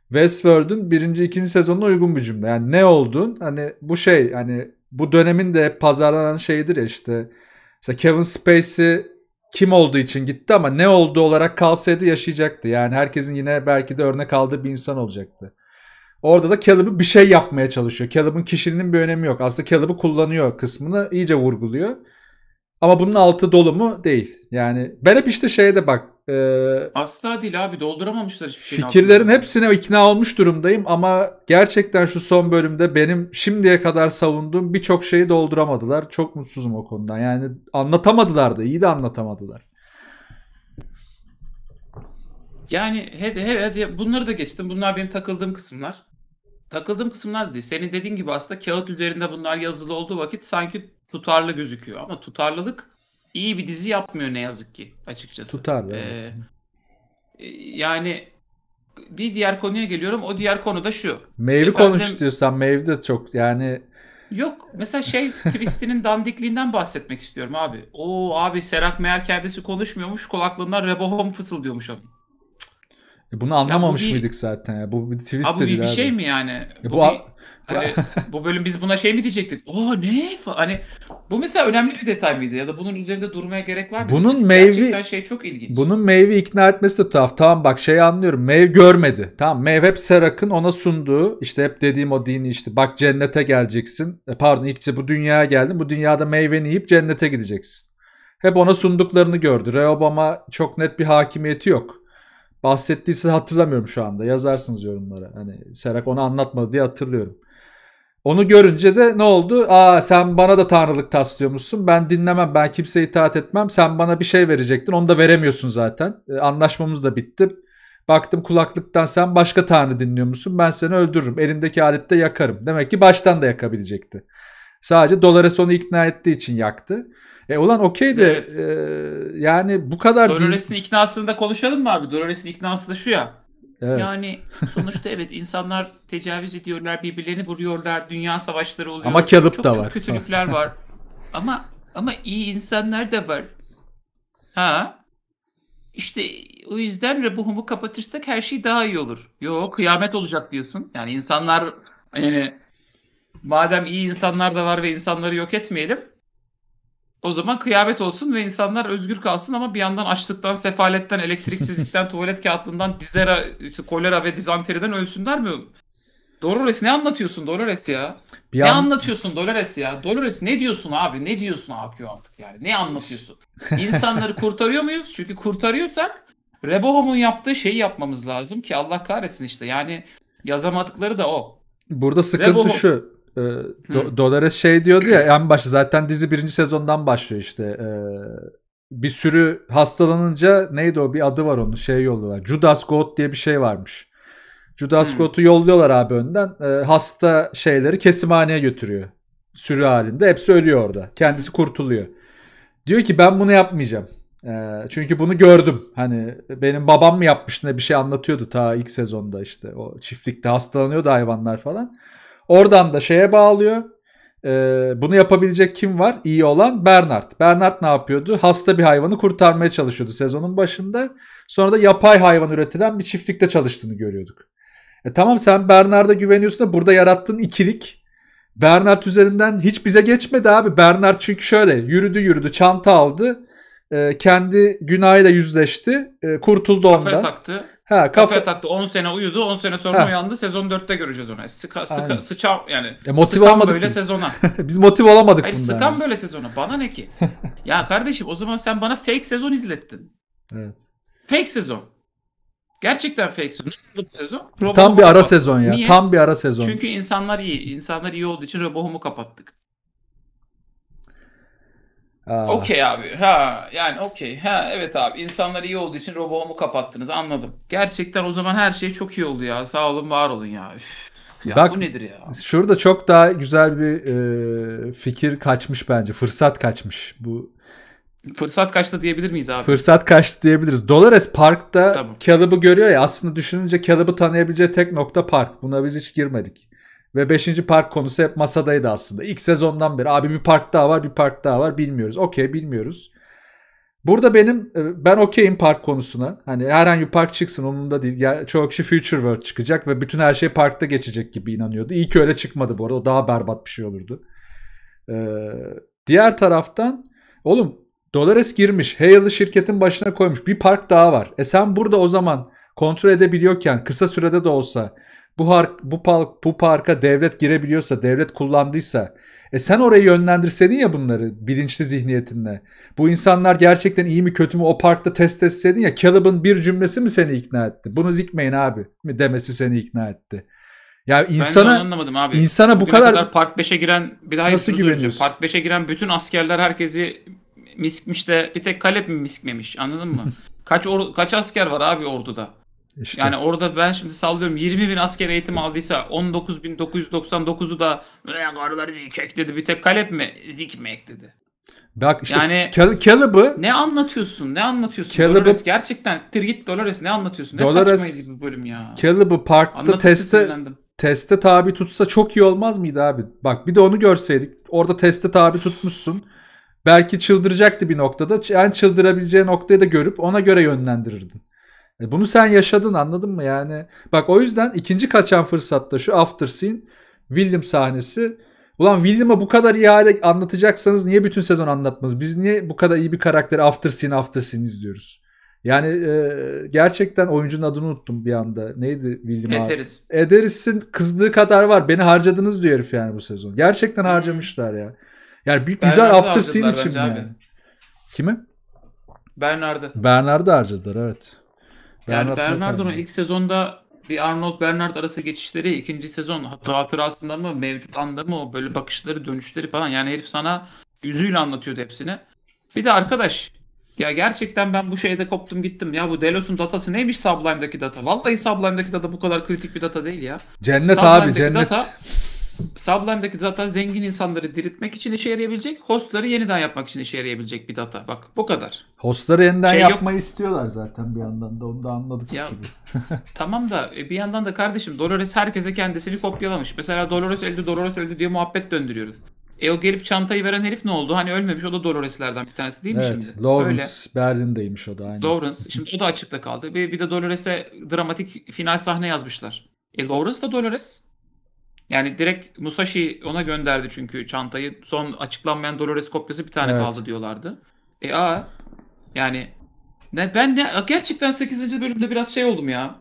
Westworld'un birinci ikinci sezonuna uygun bir cümle. Yani ne olduğun hani bu şey hani bu dönemin de pazarlanan şeyidir ya işte. Mesela Kevin Spacey kim olduğu için gitti ama ne olduğu olarak kalsaydı yaşayacaktı. Yani herkesin yine belki de örnek aldığı bir insan olacaktı. Orada da Caleb'ı bir şey yapmaya çalışıyor. Caleb'ın kişiliğinin bir önemi yok. Aslında Caleb'ı kullanıyor kısmını iyice vurguluyor. Ama bunun altı dolu mu? Değil. Yani ben hep işte şeye de bak. E, Asla değil abi dolduramamışlar hiçbir şeyin Fikirlerin hepsine ikna olmuş durumdayım ama gerçekten şu son bölümde benim şimdiye kadar savunduğum birçok şeyi dolduramadılar. Çok mutsuzum o konuda. Yani anlatamadılar da iyi de anlatamadılar. Yani he, he, he, bunları da geçtim. Bunlar benim takıldığım kısımlar takıldığım kısımlar değil. Senin dediğin gibi aslında kağıt üzerinde bunlar yazılı olduğu vakit sanki tutarlı gözüküyor. Ama tutarlılık iyi bir dizi yapmıyor ne yazık ki açıkçası. Tutarlı. Ee, e, yani bir diğer konuya geliyorum. O diğer konu da şu. Mevli konuş diyorsan mevli de çok yani. Yok mesela şey twistinin dandikliğinden bahsetmek istiyorum abi. O abi Serak Meğer kendisi konuşmuyormuş kulaklığından Rebohom fısıldıyormuş onun. E bunu anlamamış bu bir, mıydık zaten ya? Bu bir twist abi. Bu bir, bir şey mi yani? Ya e, bu bu, bir, hani, bu bölüm biz buna şey mi diyecektik? O ne? Hani bu mesela önemli bir detay mıydı ya da bunun üzerinde durmaya gerek var mı? Bunun meyvi Gerçekten şey çok ilginç. Bunun meyvi ikna etmesi de tuhaf. Tamam bak şeyi anlıyorum. Mev görmedi. Tamam Mev hep Serak'ın ona sunduğu işte hep dediğim o dini işte bak cennete geleceksin. E, pardon ilkçe bu dünyaya geldin. Bu dünyada meyveni yiyip cennete gideceksin. Hep ona sunduklarını gördü. Reobam'a çok net bir hakimiyeti yok bahsettiyse hatırlamıyorum şu anda. Yazarsınız yorumlara. Hani Serak onu anlatmadı diye hatırlıyorum. Onu görünce de ne oldu? Aa sen bana da tanrılık taslıyormuşsun. Ben dinlemem. Ben kimseye itaat etmem. Sen bana bir şey verecektin. Onu da veremiyorsun zaten. E, anlaşmamız da bitti. Baktım kulaklıktan sen başka tanrı dinliyormuşsun. Ben seni öldürürüm. Elindeki alette yakarım. Demek ki baştan da yakabilecekti. Sadece Dolares onu ikna ettiği için yaktı. E ulan okey de evet. e, yani bu kadar... Dolores'in değil... iknasını da konuşalım mı abi? Dolores'in iknası da şu ya. Evet. Yani sonuçta evet insanlar tecavüz ediyorlar, birbirlerini vuruyorlar, dünya savaşları oluyor. Ama kalıp da çok var. Çok kötülükler var. ama ama iyi insanlar da var. Ha. İşte o yüzden rebuhumu kapatırsak her şey daha iyi olur. Yok kıyamet olacak diyorsun. Yani insanlar yani madem iyi insanlar da var ve insanları yok etmeyelim o zaman kıyabet olsun ve insanlar özgür kalsın ama bir yandan açlıktan, sefaletten, elektriksizlikten, tuvalet kağıtlığından, dizera, işte kolera ve dizanteriden ölsünler mi? Dolores ne anlatıyorsun Dolores ya? Bir ne an... anlatıyorsun Dolores ya? Dolores ne diyorsun abi? Ne diyorsun AQ artık yani? Ne anlatıyorsun? İnsanları kurtarıyor muyuz? Çünkü kurtarıyorsak Rebohom'un yaptığı şeyi yapmamız lazım ki Allah kahretsin işte. Yani yazamadıkları da o. Burada sıkıntı Rebohom... şu e, Do- Dolores şey diyordu ya en başta zaten dizi birinci sezondan başlıyor işte. E, bir sürü hastalanınca neydi o bir adı var onun şey yolluyorlar. Judas Goat diye bir şey varmış. Judas hmm. Goat'u yolluyorlar abi önden. E, hasta şeyleri kesimhaneye götürüyor. Sürü halinde. Hepsi ölüyor orada. Kendisi kurtuluyor. Diyor ki ben bunu yapmayacağım. çünkü bunu gördüm. Hani benim babam mı yapmıştı ne bir şey anlatıyordu ta ilk sezonda işte. O çiftlikte hastalanıyordu hayvanlar falan. Oradan da şeye bağlıyor. Ee, bunu yapabilecek kim var? İyi olan Bernard. Bernard ne yapıyordu? Hasta bir hayvanı kurtarmaya çalışıyordu sezonun başında. Sonra da yapay hayvan üretilen bir çiftlikte çalıştığını görüyorduk. E tamam sen Bernard'a güveniyorsun da burada yarattığın ikilik Bernard üzerinden hiç bize geçmedi abi. Bernard çünkü şöyle yürüdü yürüdü çanta aldı e, kendi günahıyla yüzleşti. E, kurtuldu ondan. Kafaya taktı. Ha, kafa... Kafaya taktı. 10 sene uyudu. 10 sene sonra ha. uyandı. Sezon 4'te göreceğiz onu. Sıka, sıka, Aynen. sıça, yani e, motive olamadık böyle biz. sezona. biz motive olamadık Hayır, bunda. Sıkan böyle sezona. Bana ne ki? ya kardeşim o zaman sen bana fake sezon izlettin. Evet. Fake sezon. Gerçekten fake sezon. sezon? Tam bir ara sezon ya. Niye? Tam bir ara sezon. Çünkü insanlar iyi. İnsanlar iyi olduğu için Robo kapattık. Okey abi. Ha yani okey. Ha evet abi. İnsanlar iyi olduğu için robomu kapattınız. Anladım. Gerçekten o zaman her şey çok iyi oldu ya. Sağ olun, var olun ya. Üf. Ya Bak, bu nedir ya? Şurada çok daha güzel bir e, fikir kaçmış bence. Fırsat kaçmış bu. Fırsat kaçtı diyebilir miyiz abi? Fırsat kaçtı diyebiliriz. Dolores Park'ta tamam. Caleb'ı görüyor ya aslında düşününce Caleb'ı tanıyabileceği tek nokta park. Buna biz hiç girmedik. Ve 5. park konusu hep masadaydı aslında. İlk sezondan beri abi bir park daha var bir park daha var bilmiyoruz. Okey bilmiyoruz. Burada benim e, ben okeyim park konusuna. Hani herhangi bir park çıksın umurumda değil. Ya, çoğu kişi Future World çıkacak ve bütün her şey parkta geçecek gibi inanıyordu. İyi ki öyle çıkmadı bu arada. O daha berbat bir şey olurdu. Ee, diğer taraftan oğlum Dolores girmiş. Hale'ı şirketin başına koymuş. Bir park daha var. E sen burada o zaman kontrol edebiliyorken kısa sürede de olsa bu, park, bu, park, bu parka devlet girebiliyorsa, devlet kullandıysa e sen orayı yönlendirseydin ya bunları bilinçli zihniyetinle. Bu insanlar gerçekten iyi mi kötü mü o parkta test etseydin ya Caleb'ın bir cümlesi mi seni ikna etti? Bunu zikmeyin abi mi demesi seni ikna etti. Ya insana ben anlamadım abi. İnsana bu kadar, kadar Park 5'e giren bir daha nasıl güveniyorsun? Park 5'e giren bütün askerler herkesi miskmiş de bir tek Kalep mi miskmemiş? Anladın mı? kaç or, kaç asker var abi orduda? İşte. Yani orada ben şimdi sallıyorum 20 bin asker eğitim aldıysa 19.999'u da ee, karıları zikek dedi bir tek kalep mi zikmek dedi. Bak işte yani, Cal- Calib'ı ne anlatıyorsun? Ne anlatıyorsun? Calib'ı, Dolores gerçekten Trigit Dolores ne anlatıyorsun? Ne Dolores, saçmaydı bu bölüm ya. Calib'ı parkta teste teste tabi tutsa çok iyi olmaz mıydı abi? Bak bir de onu görseydik. Orada teste tabi tutmuşsun. Belki çıldıracaktı bir noktada. En çıldırabileceği noktayı da görüp ona göre yönlendirirdin. E, bunu sen yaşadın anladın mı yani? Bak o yüzden ikinci kaçan fırsatta şu after scene William sahnesi. Ulan William'a bu kadar iyi hale anlatacaksanız niye bütün sezon anlatmaz? Biz niye bu kadar iyi bir karakteri after scene after scene izliyoruz? Yani e, gerçekten oyuncunun adını unuttum bir anda. Neydi William Ederis. Ederis'in kızdığı kadar var. Beni harcadınız diyor herif yani bu sezon. Gerçekten harcamışlar ya. Yani bir güzel Bernard'ı after scene için mi yani? Abi. Kimi? Bernard'ı. Bernard'ı harcadılar evet. Yani Bernardo'nun ilk sezonda bir Arnold Bernard arası geçişleri ikinci sezon hatta hatırasında mı mevcut anda mı o böyle bakışları dönüşleri falan yani herif sana yüzüyle anlatıyordu hepsini. Bir de arkadaş ya gerçekten ben bu şeyde koptum gittim. Ya bu Delos'un datası neymiş Sublime'daki data? Vallahi Sublime'daki data bu kadar kritik bir data değil ya. Cennet abi cennet. Data, Sublime'daki zaten zengin insanları diriltmek için işe yarayabilecek. Hostları yeniden yapmak için işe yarayabilecek bir data. Bak bu kadar. Hostları yeniden şey yapmayı yok. istiyorlar zaten bir yandan da. Onu da anladık ya, gibi. tamam da e, bir yandan da kardeşim Dolores herkese kendisini kopyalamış. Mesela Dolores öldü, Dolores öldü diye muhabbet döndürüyoruz. E o gelip çantayı veren herif ne oldu? Hani ölmemiş o da Dolores'lerden bir tanesi değil mi evet, şimdi? Lawrence Öyle. Berlin'deymiş o da aynı. Lawrence. Şimdi o da açıkta kaldı. Bir, bir de Dolores'e dramatik final sahne yazmışlar. E Lawrence da Dolores. Yani direkt Musashi ona gönderdi çünkü çantayı. Son açıklanmayan Dolores kopyası bir tane evet. kaldı diyorlardı. E a yani ne, ben ne, gerçekten 8. bölümde biraz şey oldum ya.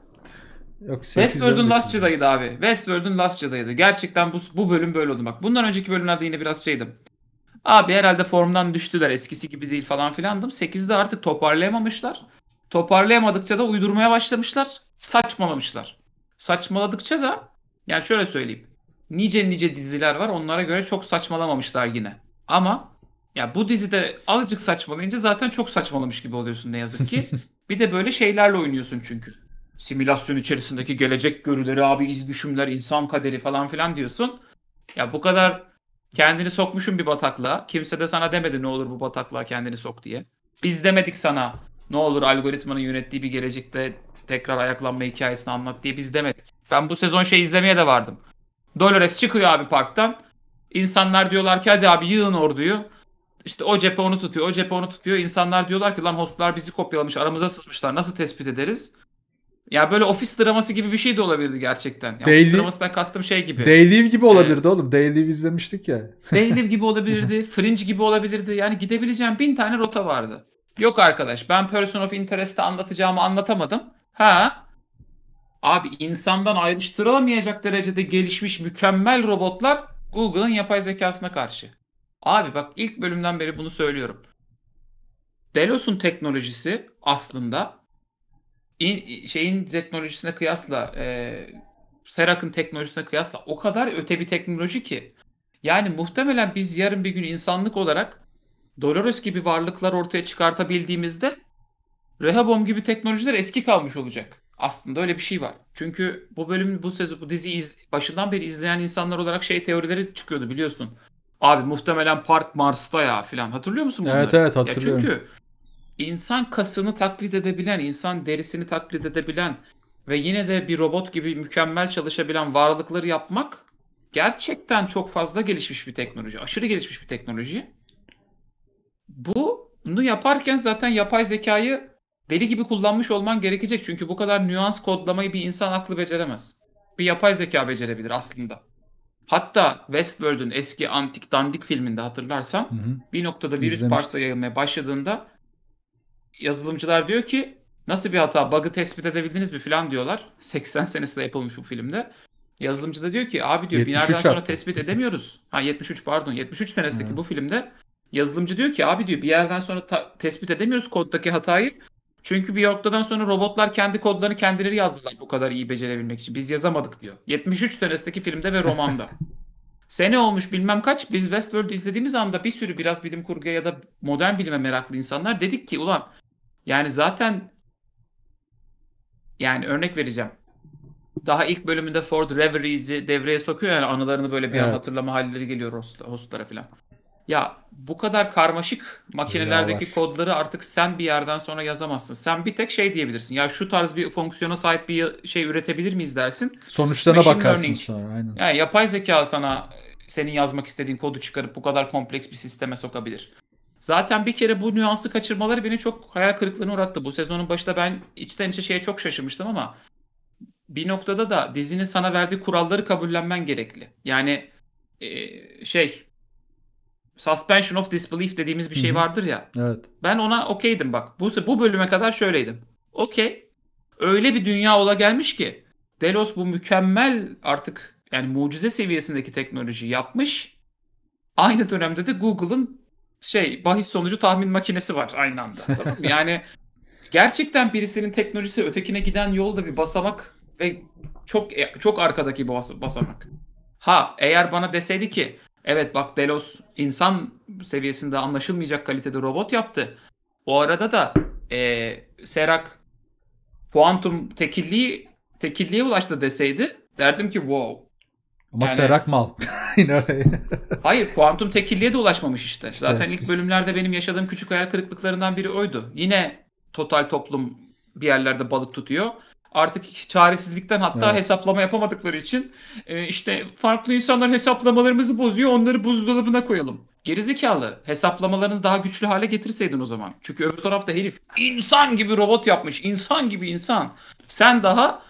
Yok, Westworld'un Last Jedi'ydı abi. Westworld'un Last Jedi'ydı. Gerçekten bu, bu bölüm böyle oldu. Bak bundan önceki bölümlerde yine biraz şeydim. Abi herhalde formdan düştüler eskisi gibi değil falan filandım. 8'de artık toparlayamamışlar. Toparlayamadıkça da uydurmaya başlamışlar. Saçmalamışlar. Saçmaladıkça da yani şöyle söyleyeyim nice nice diziler var. Onlara göre çok saçmalamamışlar yine. Ama ya bu dizide azıcık saçmalayınca zaten çok saçmalamış gibi oluyorsun ne yazık ki. bir de böyle şeylerle oynuyorsun çünkü. Simülasyon içerisindeki gelecek görüleri abi iz düşümler insan kaderi falan filan diyorsun. Ya bu kadar kendini sokmuşun bir bataklığa. Kimse de sana demedi ne olur bu bataklığa kendini sok diye. Biz demedik sana ne olur algoritmanın yönettiği bir gelecekte tekrar ayaklanma hikayesini anlat diye biz demedik. Ben bu sezon şey izlemeye de vardım. Dolores çıkıyor abi parktan. İnsanlar diyorlar ki hadi abi yığın orduyu. İşte o cephe onu tutuyor, o cephe onu tutuyor. İnsanlar diyorlar ki lan hostlar bizi kopyalamış, aramıza sızmışlar. Nasıl tespit ederiz? Ya böyle ofis draması gibi bir şey de olabilirdi gerçekten. Ya Daily, ofis dramasından kastım şey gibi. Daily gibi olabilirdi ee, oğlum. Daily izlemiştik ya. Daily gibi olabilirdi. Fringe gibi olabilirdi. Yani gidebileceğim bin tane rota vardı. Yok arkadaş ben Person of Interest'te anlatacağımı anlatamadım. Ha Abi insandan ayrıştırılamayacak derecede gelişmiş mükemmel robotlar Google'ın yapay zekasına karşı. Abi bak ilk bölümden beri bunu söylüyorum. Delos'un teknolojisi aslında in, şeyin teknolojisine kıyasla e, Serak'ın teknolojisine kıyasla o kadar öte bir teknoloji ki. Yani muhtemelen biz yarın bir gün insanlık olarak Dolores gibi varlıklar ortaya çıkartabildiğimizde Rehabom gibi teknolojiler eski kalmış olacak. Aslında öyle bir şey var. Çünkü bu bölüm bu sezon bu dizi iz, başından beri izleyen insanlar olarak şey teorileri çıkıyordu biliyorsun. Abi muhtemelen Park Mars'ta ya filan. Hatırlıyor musun bunları? Evet evet hatırlıyorum. Ya çünkü insan kasını taklit edebilen, insan derisini taklit edebilen ve yine de bir robot gibi mükemmel çalışabilen varlıkları yapmak gerçekten çok fazla gelişmiş bir teknoloji. Aşırı gelişmiş bir teknoloji. Bunu yaparken zaten yapay zekayı Deli gibi kullanmış olman gerekecek çünkü bu kadar nüans kodlamayı bir insan aklı beceremez. Bir yapay zeka becerebilir aslında. Hatta Westworld'un eski antik dandik filminde hatırlarsan hı hı. bir noktada virüs parkta yayılmaya başladığında yazılımcılar diyor ki nasıl bir hata bug'ı tespit edebildiniz mi falan diyorlar. 80 senesinde yapılmış bu filmde. Yazılımcı da diyor ki abi diyor bir yerden sonra artık. tespit edemiyoruz. Ha 73 pardon 73 senesindeki hı. bu filmde yazılımcı diyor ki abi diyor bir yerden sonra ta- tespit edemiyoruz koddaki hatayı. Çünkü bir noktadan sonra robotlar kendi kodlarını kendileri yazdılar bu kadar iyi becerebilmek için. Biz yazamadık diyor. 73 senesindeki filmde ve romanda. Sene olmuş bilmem kaç biz Westworld izlediğimiz anda bir sürü biraz bilim kurguya ya da modern bilime meraklı insanlar dedik ki ulan yani zaten yani örnek vereceğim. Daha ilk bölümünde Ford Reveries'i devreye sokuyor yani anılarını böyle bir evet. an hatırlama halleri geliyor host, hostlara falan. Ya bu kadar karmaşık makinelerdeki Yalar. kodları artık sen bir yerden sonra yazamazsın. Sen bir tek şey diyebilirsin. Ya şu tarz bir fonksiyona sahip bir şey üretebilir miyiz dersin. Sonuçlarına Machine bakarsın learning. sonra aynen. Yani yapay zeka sana e, senin yazmak istediğin kodu çıkarıp bu kadar kompleks bir sisteme sokabilir. Zaten bir kere bu nüansı kaçırmaları beni çok hayal kırıklığına uğrattı. Bu sezonun başında ben içten içe şeye çok şaşırmıştım ama bir noktada da dizinin sana verdiği kuralları kabullenmen gerekli. Yani e, şey suspension of disbelief dediğimiz bir şey Hı-hı. vardır ya. Evet. Ben ona okeydim bak. Bu bu bölüme kadar şöyleydim. Okey. Öyle bir dünya ola gelmiş ki Delos bu mükemmel artık yani mucize seviyesindeki teknoloji yapmış. Aynı dönemde de Google'ın şey bahis sonucu tahmin makinesi var aynı anda. Tamam Yani gerçekten birisinin teknolojisi ötekine giden yolda bir basamak ve çok e, çok arkadaki basamak. Ha eğer bana deseydi ki Evet bak Delos insan seviyesinde anlaşılmayacak kalitede robot yaptı. O arada da e, Serak kuantum tekilliği tekilliğe ulaştı deseydi derdim ki wow. Ama yani, Serak mal. Hayır kuantum tekilliğe de ulaşmamış işte. işte. Zaten ilk bölümlerde benim yaşadığım küçük hayal kırıklıklarından biri oydu. Yine total toplum bir yerlerde balık tutuyor artık çaresizlikten hatta evet. hesaplama yapamadıkları için e, işte farklı insanlar hesaplamalarımızı bozuyor onları buzdolabına koyalım. Gerizekalı hesaplamalarını daha güçlü hale getirseydin o zaman. Çünkü öbür tarafta herif insan gibi robot yapmış insan gibi insan. Sen daha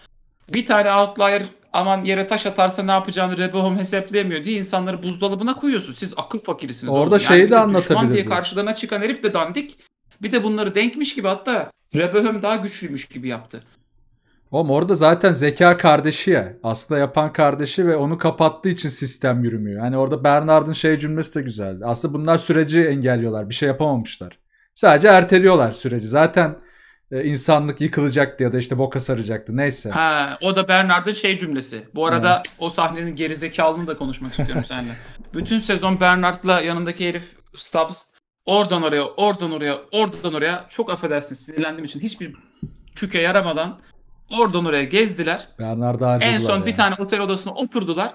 bir tane outlier aman yere taş atarsa ne yapacağını Rebehom hesaplayamıyor diye insanları buzdolabına koyuyorsun. Siz akıl fakirisiniz. Orada yani şeyi de anlatabilirdi. diye karşılarına çıkan herif de dandik. Bir de bunları denkmiş gibi hatta Rebehom daha güçlüymüş gibi yaptı. Oğlum orada zaten zeka kardeşi ya. Aslında yapan kardeşi ve onu kapattığı için sistem yürümüyor. Hani orada Bernard'ın şey cümlesi de güzeldi. Aslında bunlar süreci engelliyorlar. Bir şey yapamamışlar. Sadece erteliyorlar süreci. Zaten e, insanlık yıkılacaktı ya da işte boka saracaktı. Neyse. Ha, o da Bernard'ın şey cümlesi. Bu arada ha. o sahnenin gerizekalılığını da konuşmak istiyorum seninle. Bütün sezon Bernard'la yanındaki herif Stubbs oradan oraya, oradan oraya, oradan oraya çok affedersin sinirlendiğim için hiçbir çüke yaramadan Oradan oraya gezdiler. Bernardo En son yani. bir tane otel odasına oturdular.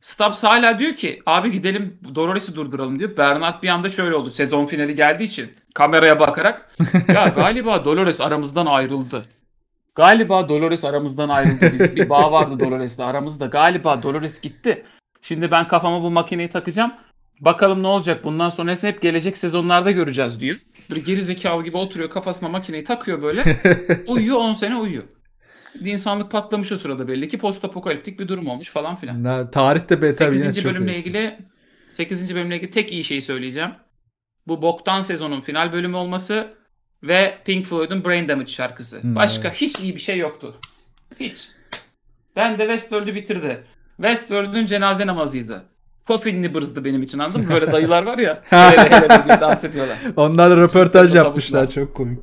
Stubbs hala diyor ki abi gidelim Dolores'i durduralım diyor. Bernard bir anda şöyle oldu. Sezon finali geldiği için kameraya bakarak ya galiba Dolores aramızdan ayrıldı. Galiba Dolores aramızdan ayrıldı. Biz bir bağ vardı Dolores'le aramızda. Galiba Dolores gitti. Şimdi ben kafama bu makineyi takacağım. Bakalım ne olacak bundan sonra hep gelecek sezonlarda göreceğiz diyor. Bir geri zekalı gibi oturuyor kafasına makineyi takıyor böyle. uyuyor 10 sene uyuyor insanlık patlamış o sırada belli ki postapokaliptik bir durum olmuş falan filan. Na, tarihte beter 8. bölümle öğretmiş. ilgili 8. bölümle ilgili tek iyi şeyi söyleyeceğim. Bu boktan sezonun final bölümü olması ve Pink Floyd'un Brain Damage şarkısı. Hmm, Başka evet. hiç iyi bir şey yoktu. Hiç. Ben de Westworld'ü bitirdi. Westworld'ün cenaze namazıydı. Coffin Nibbers'dı benim için anladın mı? Böyle dayılar var ya. dans ediyorlar. Onlar da röportaj yapmışlar çok komik.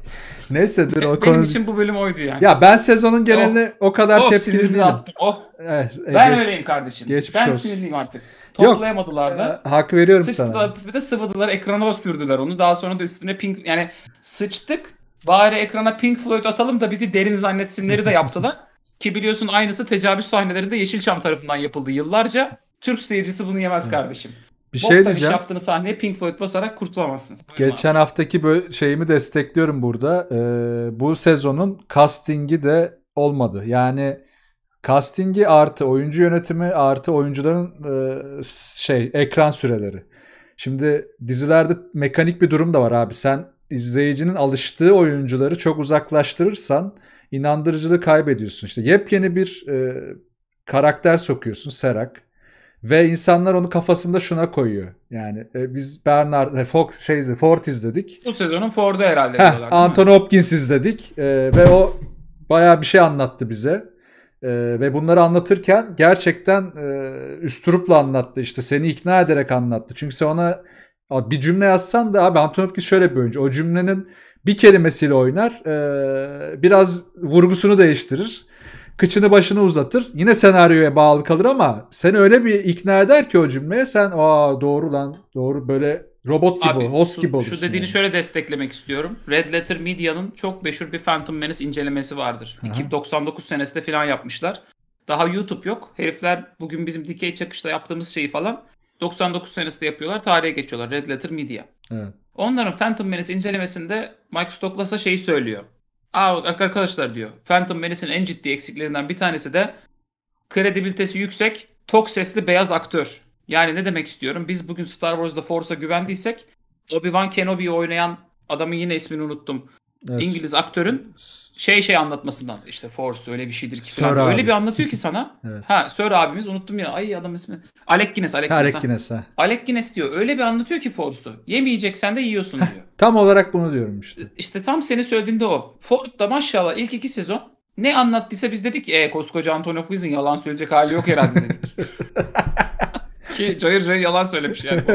Neyse dur o benim konu. Benim için bu bölüm oydu yani. Ya ben sezonun genelini oh, o kadar oh, tepkili değilim. oh. Evet, eh, eh, ben geç, öyleyim kardeşim. Geçmiş ben olsun. sinirliyim artık. Toplayamadılar Yok, da. E, hak veriyorum sıçtılar, sana. Bir de sıvıdılar ekrana sürdüler onu. Daha sonra da üstüne pink yani sıçtık. Bari ekrana Pink Floyd atalım da bizi derin zannetsinleri de yaptılar. Ki biliyorsun aynısı tecavüz sahnelerinde Yeşilçam tarafından yapıldı yıllarca. Türk seyircisi bunu yemez kardeşim. Bir Boktan şey diyeceğim. yaptığını sahneye Pink Floyd basarak kurtulamazsınız. Buyurun Geçen abi. haftaki böyle şeyimi destekliyorum burada. Ee, bu sezonun castingi de olmadı. Yani castingi artı oyuncu yönetimi artı oyuncuların e, şey ekran süreleri. Şimdi dizilerde mekanik bir durum da var abi. Sen izleyicinin alıştığı oyuncuları çok uzaklaştırırsan inandırıcılığı kaybediyorsun. İşte yepyeni bir e, karakter sokuyorsun Serak. Ve insanlar onu kafasında şuna koyuyor. Yani e, biz Bernard, e, Fox, şey, Ford izledik. Bu sezonun Ford'u herhalde Heh, diyorlar. Anthony mi? Hopkins izledik. E, ve o baya bir şey anlattı bize. E, ve bunları anlatırken gerçekten e, üstürupla anlattı. İşte seni ikna ederek anlattı. Çünkü sen ona bir cümle yazsan da abi Anthony Hopkins şöyle bir oyuncu. O cümlenin bir kelimesiyle oynar. E, biraz vurgusunu değiştirir kıçını başını uzatır. Yine senaryoya bağlı kalır ama seni öyle bir ikna eder ki o cümleye sen aa doğru lan doğru böyle robot gibi Abi, host gibi olursun. Şu dediğini yani. şöyle desteklemek istiyorum. Red Letter Media'nın çok meşhur bir Phantom Menace incelemesi vardır. Aha. 2099 senesinde falan yapmışlar. Daha YouTube yok. Herifler bugün bizim dikey çakışta yaptığımız şeyi falan 99 senesinde yapıyorlar. Tarihe geçiyorlar. Red Letter Media. Evet. Onların Phantom Menace incelemesinde Mike Stocklas'a şeyi söylüyor. Aa, arkadaşlar diyor. Phantom Menace'in en ciddi eksiklerinden bir tanesi de kredibilitesi yüksek, tok sesli beyaz aktör. Yani ne demek istiyorum? Biz bugün Star Wars'da Force'a güvendiysek Obi-Wan Kenobi'yi oynayan adamın yine ismini unuttum. Evet. İngiliz aktörün şey şey anlatmasından işte Force öyle bir şeydir ki Sir Abi. Öyle bir anlatıyor ki sana. evet. Ha Sir abimiz unuttum ya. Ay adam ismi. Alec Guinness. Alec, ha, Alec Guinness. Ha. Alec Guinness diyor. Öyle bir anlatıyor ki Force'u. Yemeyeceksen de yiyorsun diyor. tam olarak bunu diyorum işte. İşte tam senin söylediğinde o. Ford da maşallah ilk iki sezon ne anlattıysa biz dedik e, koskoca Anthony Hopkins'in yalan söyleyecek hali yok herhalde dedik. ki cayır cayır yalan söylemiş yani.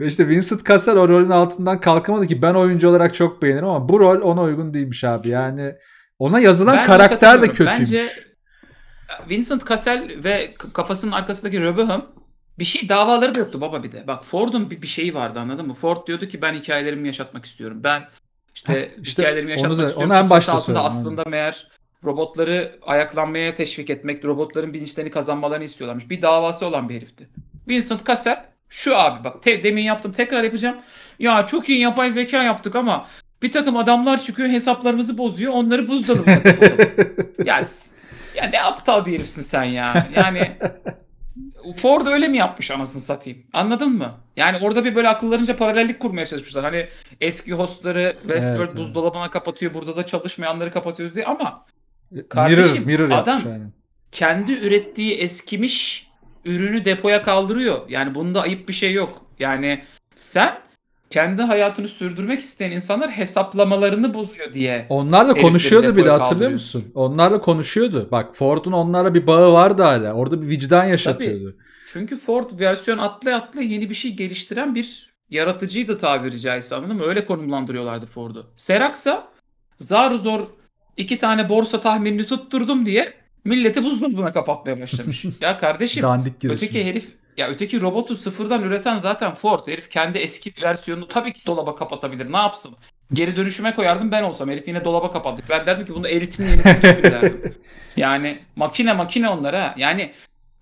Ve işte Vincent Cassel o rolün altından kalkamadı ki ben oyuncu olarak çok beğenirim ama bu rol ona uygun değilmiş abi. Yani ona yazılan ben karakter de kötüymüş. Bence e, Vincent Cassel ve kafasının arkasındaki RoboHum bir şey davaları da yoktu baba bir de. Bak Ford'un bir, bir şeyi vardı anladın mı? Ford diyordu ki ben hikayelerimi yaşatmak istiyorum. Ben işte, işte hikayelerimi yaşatmak onu da, istiyorum. Onu en başta altında aslında yani. meğer robotları ayaklanmaya teşvik etmek, robotların bilinçlerini kazanmalarını istiyorlarmış. Bir davası olan bir herifti. Vincent Cassel şu abi bak te, demin yaptım tekrar yapacağım. Ya çok iyi yapay zeka yaptık ama bir takım adamlar çıkıyor hesaplarımızı bozuyor onları buzdolabına ya, ya ne aptal bir herifsin sen ya. Yani Ford öyle mi yapmış anasını satayım? Anladın mı? Yani orada bir böyle akıllarınca paralellik kurmaya çalışmışlar. Hani eski hostları Westworld evet, evet. kapatıyor. Burada da çalışmayanları kapatıyoruz diye ama kardeşim mirror, mirror adam kendi ürettiği eskimiş ürünü depoya kaldırıyor. Yani bunda ayıp bir şey yok. Yani sen kendi hayatını sürdürmek isteyen insanlar hesaplamalarını bozuyor diye. Onlarla konuşuyordu bir de hatırlıyor musun? Onlarla konuşuyordu. Bak Ford'un onlara bir bağı vardı hala. Orada bir vicdan yaşatıyordu. Tabii. Çünkü Ford versiyon atla atla yeni bir şey geliştiren bir yaratıcıydı tabiri caizse anladın mı? Öyle konumlandırıyorlardı Ford'u. Seraksa zar zor iki tane borsa tahminini tutturdum diye Milleti buzdolabına kapatmaya başlamış. ya kardeşim Dandik öteki herif ya öteki robotu sıfırdan üreten zaten Ford. Herif kendi eski versiyonunu tabii ki dolaba kapatabilir. Ne yapsın? Geri dönüşüme koyardım ben olsam. Herif yine dolaba kapattık. Ben derdim ki bunu eritimin yenisini derdim. Yani makine makine onlara. Yani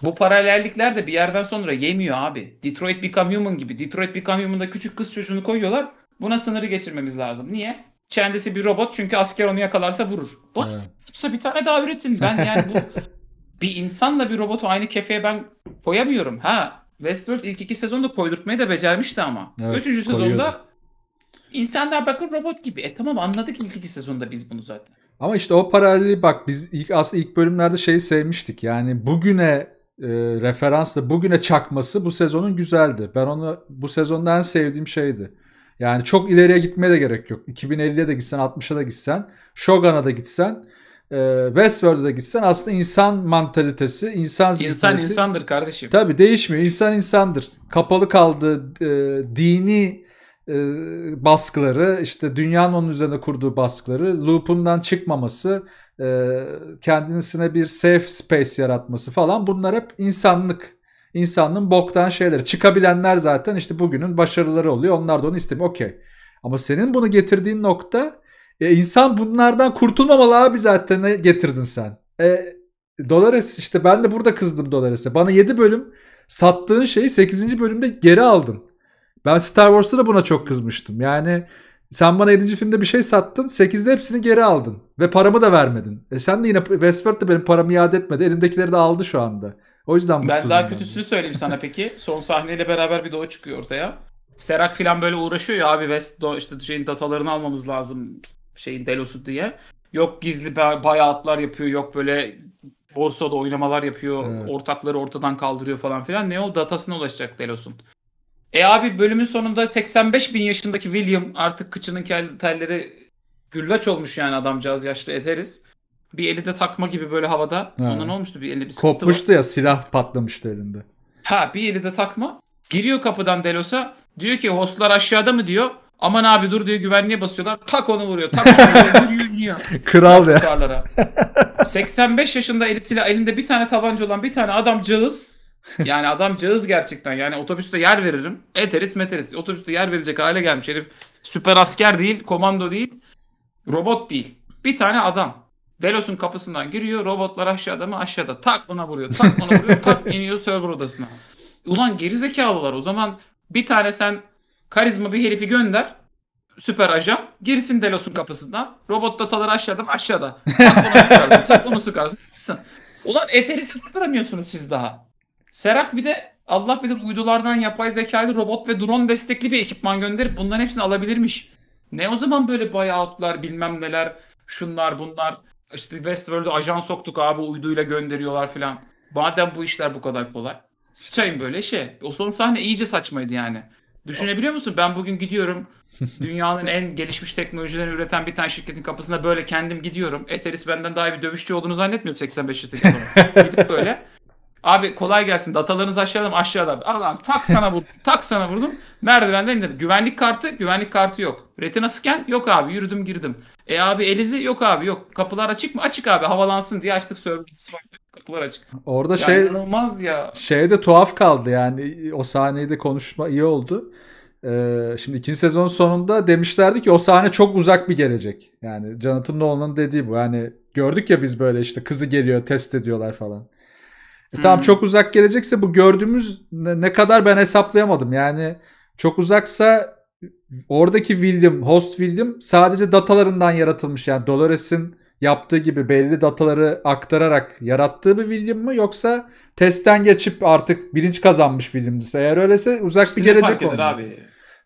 bu paralellikler de bir yerden sonra yemiyor abi. Detroit Become Human gibi. Detroit Become Human'da küçük kız çocuğunu koyuyorlar. Buna sınırı geçirmemiz lazım. Niye? Kendisi bir robot çünkü asker onu yakalarsa vurur. Bot evet. bir tane daha üretin. Ben yani bu bir insanla bir robotu aynı kefeye ben koyamıyorum. Ha Westworld ilk iki sezonda koydurtmayı da becermişti ama. Evet, Üçüncü koyuyordu. sezonda insanlar bakın robot gibi. E tamam anladık ilk iki sezonda biz bunu zaten. Ama işte o paraleli bak biz ilk aslında ilk bölümlerde şeyi sevmiştik. Yani bugüne e, referansla bugüne çakması bu sezonun güzeldi. Ben onu bu sezonda en sevdiğim şeydi. Yani çok ileriye gitmeye de gerek yok. 2050'ye de gitsen, 60'a da gitsen, Shogun'a da gitsen, e, Westworld'a da gitsen aslında insan mantalitesi, insan zihniyeti. İnsan insandır kardeşim. Tabii değişmiyor. İnsan insandır. Kapalı kaldığı e, dini e, baskıları, işte dünyanın onun üzerine kurduğu baskıları, loop'undan çıkmaması, e, kendisine bir safe space yaratması falan bunlar hep insanlık insanın boktan şeyleri. Çıkabilenler zaten işte bugünün başarıları oluyor. Onlar da onu istemiyor. Okey. Ama senin bunu getirdiğin nokta e, insan bunlardan kurtulmamalı abi zaten ne getirdin sen. E, Dolores işte ben de burada kızdım Dolores'e. Bana 7 bölüm sattığın şeyi 8. bölümde geri aldın. Ben Star Wars'ta da buna çok kızmıştım. Yani sen bana 7. filmde bir şey sattın. 8'de hepsini geri aldın. Ve paramı da vermedin. E sen de yine Westworld de benim paramı iade etmedi. Elimdekileri de aldı şu anda. O yüzden Ben daha kötüsünü söyleyeyim sana peki. Son sahneyle beraber bir de çıkıyor ortaya. Serak filan böyle uğraşıyor ya abi West Do işte şeyin datalarını almamız lazım şeyin Delos'u diye. Yok gizli bayatlar yapıyor yok böyle borsada oynamalar yapıyor. Evet. Ortakları ortadan kaldırıyor falan filan. Ne o datasına ulaşacak Delos'un. E abi bölümün sonunda 85 bin yaşındaki William artık kıçının telleri güllaç olmuş yani adamcağız yaşlı ederiz. Bir eli de takma gibi böyle havada. Ha. Ondan olmuştu bir eli bir Kopmuştu var. ya silah patlamıştı elinde. Ha bir eli de takma. Giriyor kapıdan Delos'a. Diyor ki hostlar aşağıda mı diyor. Aman abi dur diyor güvenliğe basıyorlar. Tak onu vuruyor. Tak onu vuruyor. Yürüyor. Kral ya. 85 yaşında eli silah elinde bir tane tabanca olan bir tane adam cağız. Yani adam cağız gerçekten. Yani otobüste yer veririm. Eteris meteris. Otobüste yer verecek hale gelmiş herif. Süper asker değil, komando değil, robot değil. Bir tane adam. Velos'un kapısından giriyor. Robotlar aşağıda mı? Aşağıda. Tak ona vuruyor. Tak ona vuruyor. tak iniyor server odasına. Ulan gerizekalılar. O zaman bir tane sen karizma bir herifi gönder. Süper ajan. Girsin Delos'un kapısından. Robot dataları aşağıda mı? Aşağıda. Tak onu sıkarsın. tak onu sıkarsın. Ulan Eteris'i tutturamıyorsunuz siz daha. Serak bir de Allah bir de uydulardan yapay zekalı robot ve drone destekli bir ekipman gönderip bunların hepsini alabilirmiş. Ne o zaman böyle buyoutlar bilmem neler şunlar bunlar. İşte Westworld'e ajan soktuk abi uyduyla gönderiyorlar filan. Madem bu işler bu kadar kolay. Sıçayım böyle şey. O son sahne iyice saçmaydı yani. Düşünebiliyor musun? Ben bugün gidiyorum. Dünyanın en gelişmiş teknolojilerini üreten bir tane şirketin kapısına böyle kendim gidiyorum. Eteris benden daha iyi bir dövüşçü olduğunu zannetmiyor 85 yaşındaki sonra. Gidip böyle. Abi kolay gelsin. Datalarınız aşağıda mı? Aşağıda. Allah'ım tak sana vurdum. tak sana vurdum. Merdivenden indim. Güvenlik kartı, güvenlik kartı yok. Retina scan yok abi. Yürüdüm girdim. E abi Elizi yok abi yok. Kapılar açık mı? Açık abi. Havalansın diye açtık server kapılar açık. Orada yani şey inanılmaz ya. Şey de tuhaf kaldı yani o sahneyi de konuşma iyi oldu. Ee, şimdi ikinci sezon sonunda demişlerdi ki o sahne çok uzak bir gelecek. Yani Jonathan Nolan'ın dediği bu. Yani gördük ya biz böyle işte kızı geliyor test ediyorlar falan. E, tamam hmm. çok uzak gelecekse bu gördüğümüz ne, ne kadar ben hesaplayamadım. Yani çok uzaksa oradaki William, host William sadece datalarından yaratılmış. Yani Dolores'in yaptığı gibi belli dataları aktararak yarattığı bir William mı yoksa testten geçip artık bilinç kazanmış William'dır. Eğer öyleyse uzak işte bir gelecek olur. Ne fark eder abi.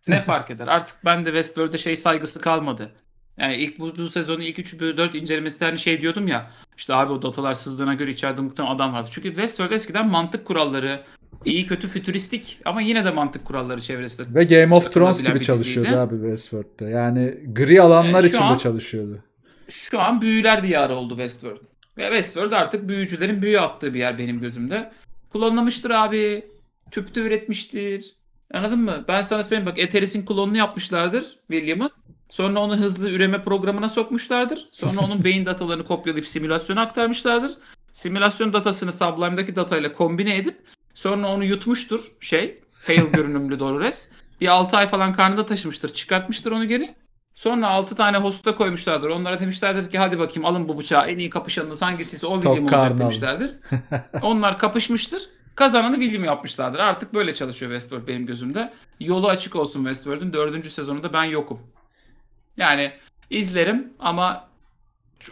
Ne fark eder? Artık ben de Westworld'de şey saygısı kalmadı. Yani ilk bu, bu sezonun ilk 3 bölü 4 incelemesinde hani şey diyordum ya. İşte abi o datalar sızdığına göre içeride muhtemelen adam vardı. Çünkü Westworld eskiden mantık kuralları, iyi kötü fütüristik ama yine de mantık kuralları çevresinde. Ve Game of Thrones gibi çalışıyordu abi Westworld'da. Yani gri alanlar yani e, içinde an, çalışıyordu. Şu an büyüler diyarı oldu Westworld. Ve Westworld artık büyücülerin büyü attığı bir yer benim gözümde. Kullanılmıştır abi. Tüpte üretmiştir. Anladın mı? Ben sana söyleyeyim bak Eteris'in klonunu yapmışlardır William'ın. Sonra onu hızlı üreme programına sokmuşlardır. Sonra onun beyin datalarını kopyalayıp simülasyona aktarmışlardır. Simülasyon datasını Sublime'daki datayla kombine edip sonra onu yutmuştur şey. Fail görünümlü Dolores. Bir 6 ay falan karnında taşımıştır. Çıkartmıştır onu geri. Sonra 6 tane hosta koymuşlardır. Onlara demişlerdir ki hadi bakayım alın bu bıçağı. En iyi kapışanınız hangisiyse o William Top olacak demişlerdir. Onlar kapışmıştır. Kazananı William yapmışlardır. Artık böyle çalışıyor Westworld benim gözümde. Yolu açık olsun Westworld'un. Dördüncü sezonunda ben yokum. Yani izlerim ama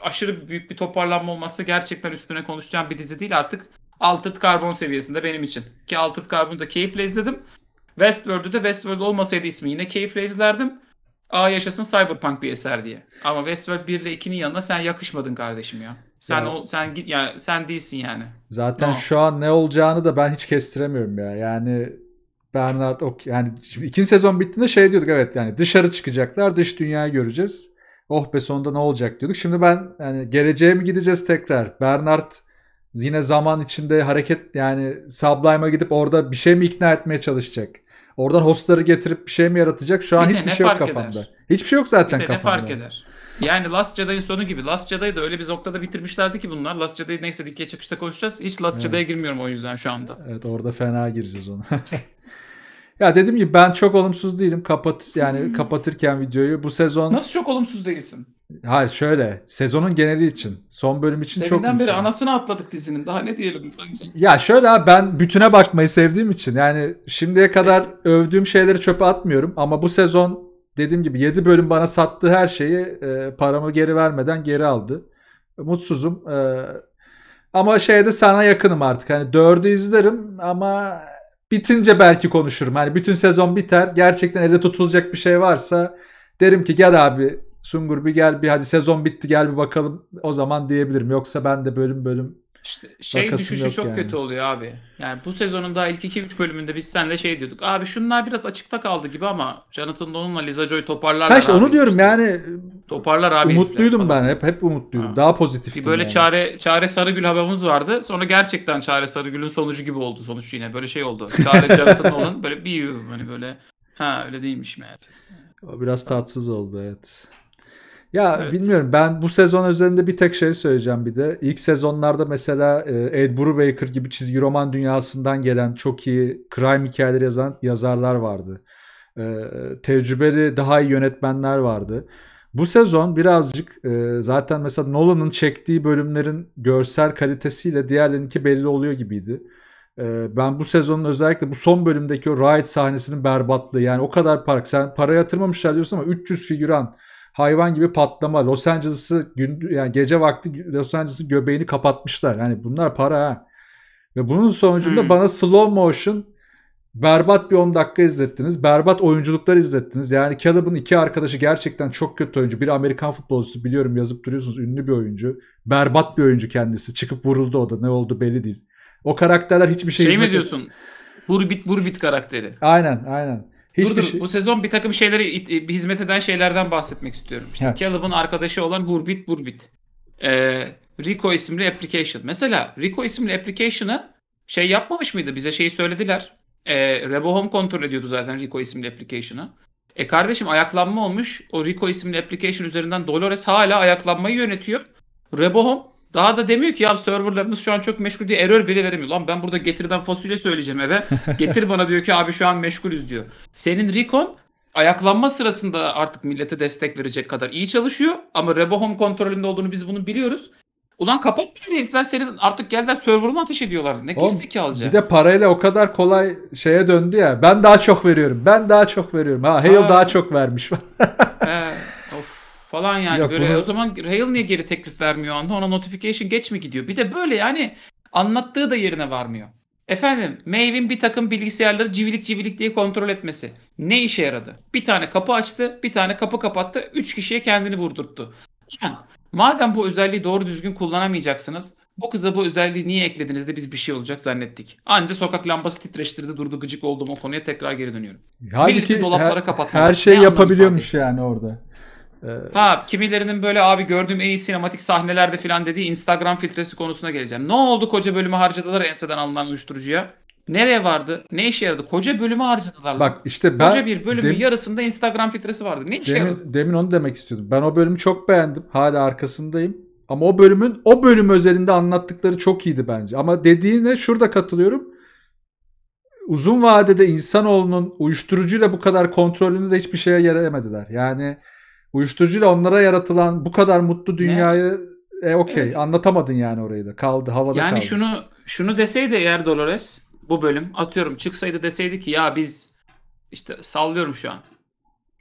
aşırı büyük bir toparlanma olması gerçekten üstüne konuşacağım bir dizi değil artık. Altered Carbon seviyesinde benim için. Ki Altered Carbon'u da keyifle izledim. Westworld'u da Westworld olmasaydı ismi yine keyifle izlerdim. Aa yaşasın Cyberpunk bir eser diye. Ama Westworld 1 ile 2'nin yanına sen yakışmadın kardeşim ya. Sen ya. o sen git yani sen değilsin yani. Zaten no. şu an ne olacağını da ben hiç kestiremiyorum ya. Yani Bernard Ok yani şimdi ikinci sezon bittiğinde şey diyorduk evet yani dışarı çıkacaklar dış dünyayı göreceğiz. Oh be sonunda ne olacak diyorduk. Şimdi ben yani geleceğe mi gideceğiz tekrar? Bernard yine zaman içinde hareket yani Sublime'a gidip orada bir şey mi ikna etmeye çalışacak? Oradan hostları getirip bir şey mi yaratacak? Şu an bir hiçbir şey yok kafamda. Eder. Hiçbir şey yok zaten bir kafamda. Ne fark eder? Yani Last Jedi'nin sonu gibi. Last Jedi'yi da öyle bir noktada bitirmişlerdi ki bunlar. Last Jedi'yi neyse dikey çıkışta konuşacağız. Hiç Last evet. Jedi'ye girmiyorum o yüzden şu anda. Evet orada fena gireceğiz ona. ya dedim ki ben çok olumsuz değilim. Kapat yani hmm. kapatırken videoyu bu sezon Nasıl çok olumsuz değilsin? Hayır şöyle sezonun geneli için son bölüm için Deminden çok Deminden beri anasını atladık dizinin daha ne diyelim sence? Ya şöyle abi ben bütüne bakmayı sevdiğim için yani şimdiye kadar evet. övdüğüm şeyleri çöpe atmıyorum ama bu sezon dediğim gibi 7 bölüm bana sattığı her şeyi e, paramı geri vermeden geri aldı. Mutsuzum. E, ama şeyde sana yakınım artık. Hani 4'ü izlerim ama bitince belki konuşurum. Hani bütün sezon biter. Gerçekten ele tutulacak bir şey varsa derim ki gel abi Sungur bir gel bir hadi sezon bitti gel bir bakalım o zaman diyebilirim. Yoksa ben de bölüm bölüm işte şey düşüşü çok yani. kötü oluyor abi. Yani bu sezonun daha ilk 2-3 bölümünde biz senle şey diyorduk. Abi şunlar biraz açıkta kaldı gibi ama Jonathan Donon'la Liza Joy toparlarlar Kaç, onu diyorum işte. yani. Toparlar abi. Umutluydum ben hep hep umutluydum. Ha. Daha pozitif. Bir böyle yani. çare çare Sarıgül haberimiz vardı. Sonra gerçekten çare Sarıgül'ün sonucu gibi oldu sonuç yine. Böyle şey oldu. Çare Jonathan Nolan böyle bir hani böyle ha öyle değilmiş meğer. O biraz tatsız oldu evet. Ya evet. bilmiyorum ben bu sezon özelinde bir tek şey söyleyeceğim bir de. İlk sezonlarda mesela e, Ed Brubaker gibi çizgi roman dünyasından gelen çok iyi crime hikayeleri yazan yazarlar vardı. E, tecrübeli daha iyi yönetmenler vardı. Bu sezon birazcık e, zaten mesela Nolan'ın çektiği bölümlerin görsel kalitesiyle diğerlerinki belli oluyor gibiydi. Ben bu sezonun özellikle bu son bölümdeki o riot sahnesinin berbatlığı yani o kadar park sen para yatırmamışlar diyorsun ama 300 figüran hayvan gibi patlama. Los Angeles'ı yani gece vakti Los Angeles'ın göbeğini kapatmışlar. Yani bunlar para ha. Ve bunun sonucunda hmm. bana slow motion berbat bir 10 dakika izlettiniz. Berbat oyunculuklar izlettiniz. Yani Caleb'ın iki arkadaşı gerçekten çok kötü oyuncu. Bir Amerikan futbolcusu biliyorum yazıp duruyorsunuz. Ünlü bir oyuncu. Berbat bir oyuncu kendisi. Çıkıp vuruldu o da. Ne oldu belli değil. O karakterler hiçbir şey Şey mi diyorsun? Vur bit vur bit karakteri. Aynen aynen. Hiçbir dur dur şey... bu sezon bir takım şeyleri hizmet eden şeylerden bahsetmek istiyorum. İşte Caleb'ın arkadaşı olan Hurbit Burbit. Ee, Rico isimli application. Mesela Rico isimli application'ı şey yapmamış mıydı? Bize şeyi söylediler. Ee, Rebo Home kontrol ediyordu zaten Rico isimli application'ı. E kardeşim ayaklanma olmuş. O Rico isimli application üzerinden Dolores hala ayaklanmayı yönetiyor. Rebo Home daha da demiyor ki ya serverlarımız şu an çok meşgul diye error bile veremiyor. Lan ben burada getirden fasulye söyleyeceğim eve. Getir bana diyor ki abi şu an meşgulüz diyor. Senin Recon ayaklanma sırasında artık millete destek verecek kadar iyi çalışıyor. Ama Rebo kontrolünde olduğunu biz bunu biliyoruz. Ulan kapat bir herifler senin artık geldiler server'ını ateş ediyorlar. Ne gerizekalıca. Bir de parayla o kadar kolay şeye döndü ya. Ben daha çok veriyorum. Ben daha çok veriyorum. Ha Hale daha çok vermiş. falan yani Yok, böyle bunu... o zaman Rail niye geri teklif vermiyor anda ona notification geç mi gidiyor? Bir de böyle yani anlattığı da yerine varmıyor. Efendim Maeve'in bir takım bilgisayarları civilik civilik diye kontrol etmesi. Ne işe yaradı? Bir tane kapı açtı, bir tane kapı kapattı, üç kişiye kendini vurdurttu. madem bu özelliği doğru düzgün kullanamayacaksınız, bu kıza bu özelliği niye eklediniz de biz bir şey olacak zannettik. Anca sokak lambası titreştirdi durdu gıcık oldum o konuya tekrar geri dönüyorum. Halbuki her, Her şey yapabiliyormuş yani orada. Ee, ha kimilerinin böyle abi gördüğüm en iyi sinematik sahnelerde filan dediği Instagram filtresi konusuna geleceğim. Ne oldu koca bölümü harcadılar enseden alınan uyuşturucuya? Nereye vardı? Ne işe yaradı? Koca bölümü harcadılar. Bak işte ben... Koca bir bölümün dem- yarısında Instagram filtresi vardı. Ne işe demin, yaradı? Demin onu demek istiyordum. Ben o bölümü çok beğendim. Hala arkasındayım. Ama o bölümün o bölüm özelinde anlattıkları çok iyiydi bence. Ama dediğine şurada katılıyorum. Uzun vadede insanoğlunun uyuşturucuyla bu kadar kontrolünü de hiçbir şeye yarayamadılar. Yani Uyuşturucuyla onlara yaratılan bu kadar mutlu dünyayı ne? e, okey evet. anlatamadın yani orayı da. Kaldı havada yani kaldı. Yani şunu şunu deseydi eğer Dolores bu bölüm atıyorum çıksaydı deseydi ki ya biz işte sallıyorum şu an.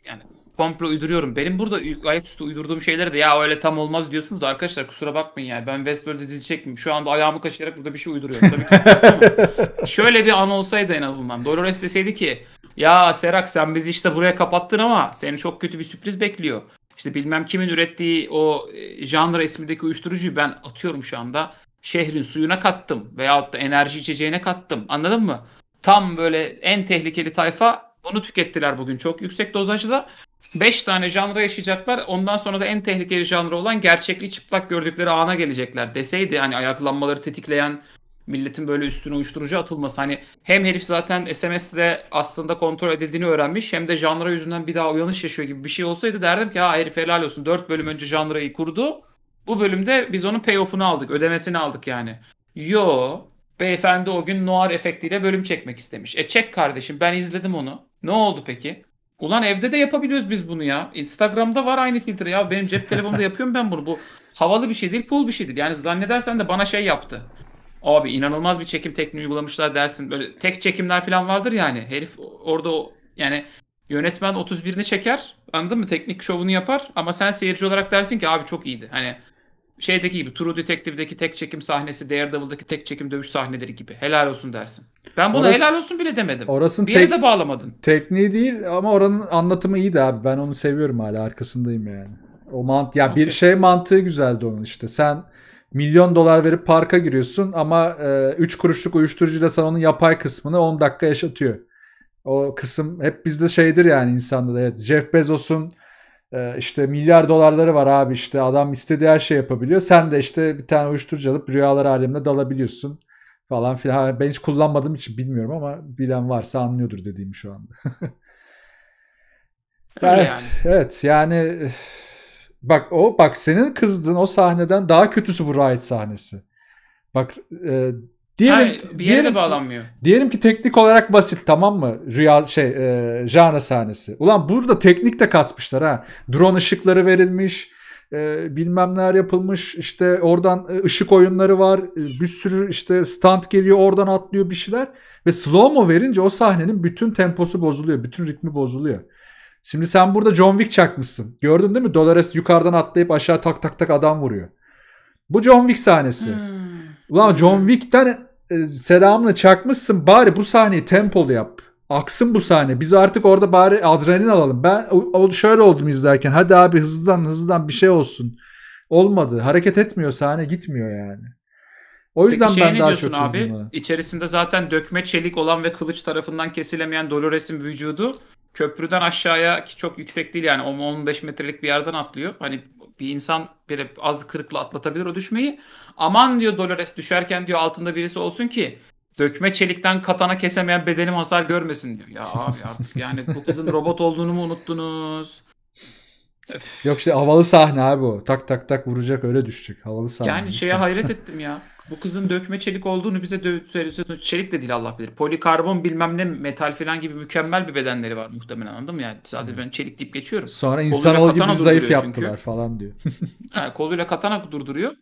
Yani komple uyduruyorum. Benim burada ayaküstü uydurduğum şeyleri de ya öyle tam olmaz diyorsunuz da arkadaşlar kusura bakmayın yani. Ben Westworld'e dizi çekmeyeyim. Şu anda ayağımı kaşıyarak burada bir şey uyduruyorum. Tabii ki Şöyle bir an olsaydı en azından. Dolores deseydi ki ya Serak sen bizi işte buraya kapattın ama seni çok kötü bir sürpriz bekliyor. İşte bilmem kimin ürettiği o e, janra ismindeki uyuşturucuyu ben atıyorum şu anda şehrin suyuna kattım veyahut da enerji içeceğine kattım. Anladın mı? Tam böyle en tehlikeli tayfa bunu tükettiler bugün çok yüksek dozajda. 5 tane janra yaşayacaklar. Ondan sonra da en tehlikeli janra olan gerçekliği çıplak gördükleri ana gelecekler deseydi hani ayaklanmaları tetikleyen Milletin böyle üstüne uyuşturucu atılması. Hani hem herif zaten SMS'de aslında kontrol edildiğini öğrenmiş hem de janra yüzünden bir daha uyanış yaşıyor gibi bir şey olsaydı derdim ki ha herif helal olsun. 4 bölüm önce janrayı kurdu. Bu bölümde biz onun payoff'unu aldık. Ödemesini aldık yani. Yo. Beyefendi o gün noir efektiyle bölüm çekmek istemiş. E çek kardeşim ben izledim onu. Ne oldu peki? Ulan evde de yapabiliyoruz biz bunu ya. Instagram'da var aynı filtre ya. Benim cep telefonumda yapıyorum ben bunu. Bu havalı bir şey değil, cool bir şey değil. Yani zannedersen de bana şey yaptı. Abi inanılmaz bir çekim tekniği uygulamışlar dersin. Böyle tek çekimler falan vardır yani. Herif orada yani yönetmen 31'ini çeker. Anladın mı? Teknik şovunu yapar. Ama sen seyirci olarak dersin ki abi çok iyiydi. Hani şeydeki gibi True Detective'deki tek çekim sahnesi, Daredevil'daki tek çekim dövüş sahneleri gibi. Helal olsun dersin. Ben buna orası, helal olsun bile demedim. Orasın bir yere de bağlamadın. Tekniği değil ama oranın anlatımı iyiydi abi. Ben onu seviyorum hala arkasındayım yani. O mant ya okay. bir şey mantığı güzeldi onun işte. Sen milyon dolar verip parka giriyorsun ama 3 e, kuruşluk uyuşturucuyla sana onun yapay kısmını 10 dakika yaşatıyor. O kısım hep bizde şeydir yani insanda da. Evet, Jeff Bezos'un e, işte milyar dolarları var abi işte adam istediği her şey yapabiliyor. Sen de işte bir tane uyuşturucu alıp rüyalar alemine dalabiliyorsun falan filan. Ben hiç kullanmadığım için bilmiyorum ama bilen varsa anlıyordur dediğim şu anda. evet, yani. evet yani Bak o bak senin kızdığın o sahneden daha kötüsü bu Riot sahnesi. Bak e, diyelim Hayır, bir yere diyelim de bağlanmıyor. Ki, diyelim ki teknik olarak basit tamam mı? Rüya şey e, jana sahnesi. Ulan burada teknik de kasmışlar ha. Drone ışıkları verilmiş e, bilmem neler yapılmış işte oradan e, ışık oyunları var e, bir sürü işte stand geliyor oradan atlıyor bir şeyler ve slow mo verince o sahnenin bütün temposu bozuluyor bütün ritmi bozuluyor. Şimdi sen burada John Wick çakmışsın. Gördün değil mi? Dolores yukarıdan atlayıp aşağı tak tak tak adam vuruyor. Bu John Wick sahnesi. Hmm. Ulan hmm. John Wick'ten e, selamını çakmışsın. Bari bu sahneyi tempolu yap. Aksın bu sahne. Biz artık orada bari adrenalin alalım. Ben o, o, şöyle oldum izlerken. Hadi abi hızlıdan hızlıdan bir şey olsun. Olmadı. Hareket etmiyor sahne gitmiyor yani. O yüzden Peki, ben daha çok abi, izledim. İçerisinde zaten dökme çelik olan ve kılıç tarafından kesilemeyen Dolores'in vücudu köprüden aşağıya ki çok yüksek değil yani 10-15 metrelik bir yerden atlıyor. Hani bir insan bile az kırıkla atlatabilir o düşmeyi. Aman diyor Dolores düşerken diyor altında birisi olsun ki dökme çelikten katana kesemeyen bedenim hasar görmesin diyor. Ya abi artık yani bu kızın robot olduğunu mu unuttunuz? Yok işte havalı sahne abi o. Tak tak tak vuracak öyle düşecek. Havalı sahne. Yani şeye hayret ettim ya. Bu kızın dökme çelik olduğunu bize dö- söylüyorsunuz. Çelik de değil Allah bilir. Polikarbon bilmem ne metal falan gibi mükemmel bir bedenleri var muhtemelen anladın mı? Yani sadece hmm. ben çelik deyip geçiyorum. Sonra insan gibi zayıf yaptılar çünkü. falan diyor. yani koluyla katana durduruyor.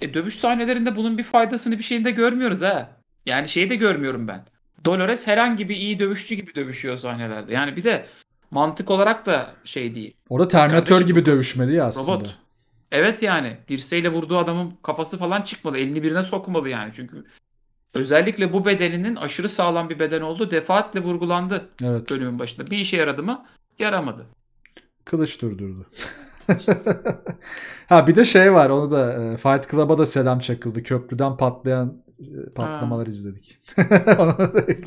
E, dövüş sahnelerinde bunun bir faydasını bir şeyinde görmüyoruz ha. Yani şeyi de görmüyorum ben. Dolores herhangi bir iyi dövüşçü gibi dövüşüyor sahnelerde. Yani bir de mantık olarak da şey değil. Orada Terminator gibi dövüşmeli ya aslında. Robot. Evet yani dirseğiyle vurduğu adamın kafası falan çıkmadı. Elini birine sokmadı yani. Çünkü özellikle bu bedeninin aşırı sağlam bir beden olduğu defaatle vurgulandı evet. bölümün başında. Bir işe yaradı mı? Yaramadı. Kılıç durdurdu. İşte. ha bir de şey var onu da e, Fight Club'a da selam çakıldı. Köprüden patlayan e, patlamalar ha. izledik.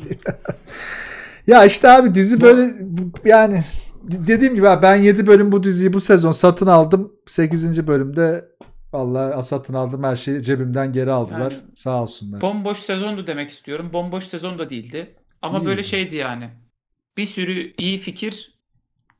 ya işte abi dizi böyle yani dediğim gibi ben 7 bölüm bu diziyi bu sezon satın aldım. 8. bölümde Vallahi satın aldım her şeyi cebimden geri aldılar. Yani, Sağ olsunlar. Bomboş sezondu demek istiyorum. Bomboş sezon da değildi. Ama Değil böyle mi? şeydi yani. Bir sürü iyi fikir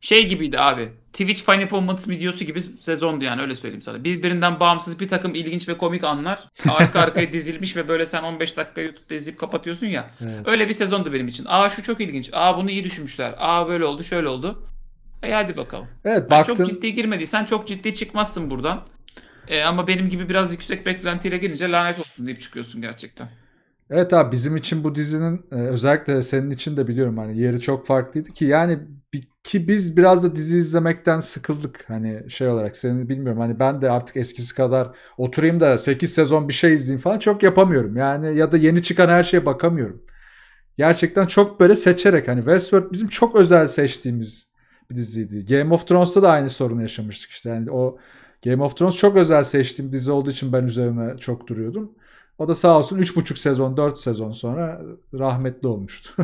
şey gibiydi abi. Twitch Funny Moments videosu gibi sezondu yani öyle söyleyeyim sana. Birbirinden bağımsız bir takım ilginç ve komik anlar arka arkaya dizilmiş ve böyle sen 15 dakika YouTube'da izleyip kapatıyorsun ya. Evet. Öyle bir sezondu benim için. Aa şu çok ilginç. Aa bunu iyi düşünmüşler. Aa böyle oldu şöyle oldu. E hadi bakalım. Evet baktın. Ben çok ciddi girmediysen çok ciddi çıkmazsın buradan. E, ama benim gibi biraz yüksek beklentiyle gelince lanet olsun deyip çıkıyorsun gerçekten. Evet abi bizim için bu dizinin e, özellikle senin için de biliyorum hani yeri çok farklıydı ki yani ki biz biraz da dizi izlemekten sıkıldık hani şey olarak seni bilmiyorum hani ben de artık eskisi kadar oturayım da 8 sezon bir şey izleyeyim falan çok yapamıyorum yani ya da yeni çıkan her şeye bakamıyorum. Gerçekten çok böyle seçerek hani Westworld bizim çok özel seçtiğimiz bir diziydi. Game of Thrones'ta da aynı sorunu yaşamıştık işte. Yani o Game of Thrones çok özel seçtiğim dizi olduğu için ben üzerine çok duruyordum. O da sağ olsun 3,5 sezon 4 sezon sonra rahmetli olmuştu.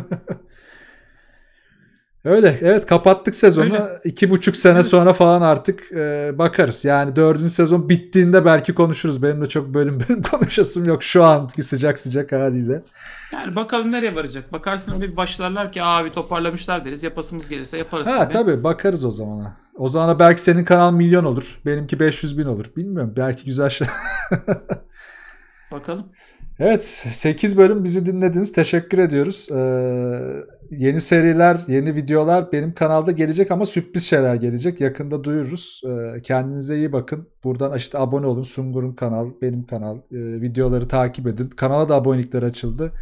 Öyle evet kapattık sezonu. Öyle. iki buçuk sene evet. sonra falan artık e, bakarız. Yani dördüncü sezon bittiğinde belki konuşuruz. Benim de çok bölüm bölüm konuşasım yok şu anki sıcak sıcak haliyle. Yani bakalım nereye varacak. Bakarsın öyle bir başlarlar ki abi toparlamışlar deriz. Yapasımız gelirse yaparız. Ha tabii, tabii bakarız o zamana. O zamana belki senin kanal milyon olur. Benimki 500 bin olur. Bilmiyorum belki güzel şey. bakalım. Evet 8 bölüm bizi dinlediniz. Teşekkür ediyoruz. Ee, yeni seriler, yeni videolar benim kanalda gelecek ama sürpriz şeyler gelecek. Yakında duyururuz. Ee, kendinize iyi bakın. Buradan işte abone olun. Sungur'un kanal, benim kanal. Ee, videoları takip edin. Kanala da abonelikler açıldı.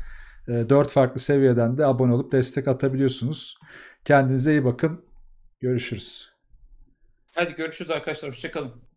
4 ee, farklı seviyeden de abone olup destek atabiliyorsunuz. Kendinize iyi bakın. Görüşürüz. Hadi görüşürüz arkadaşlar. Hoşçakalın.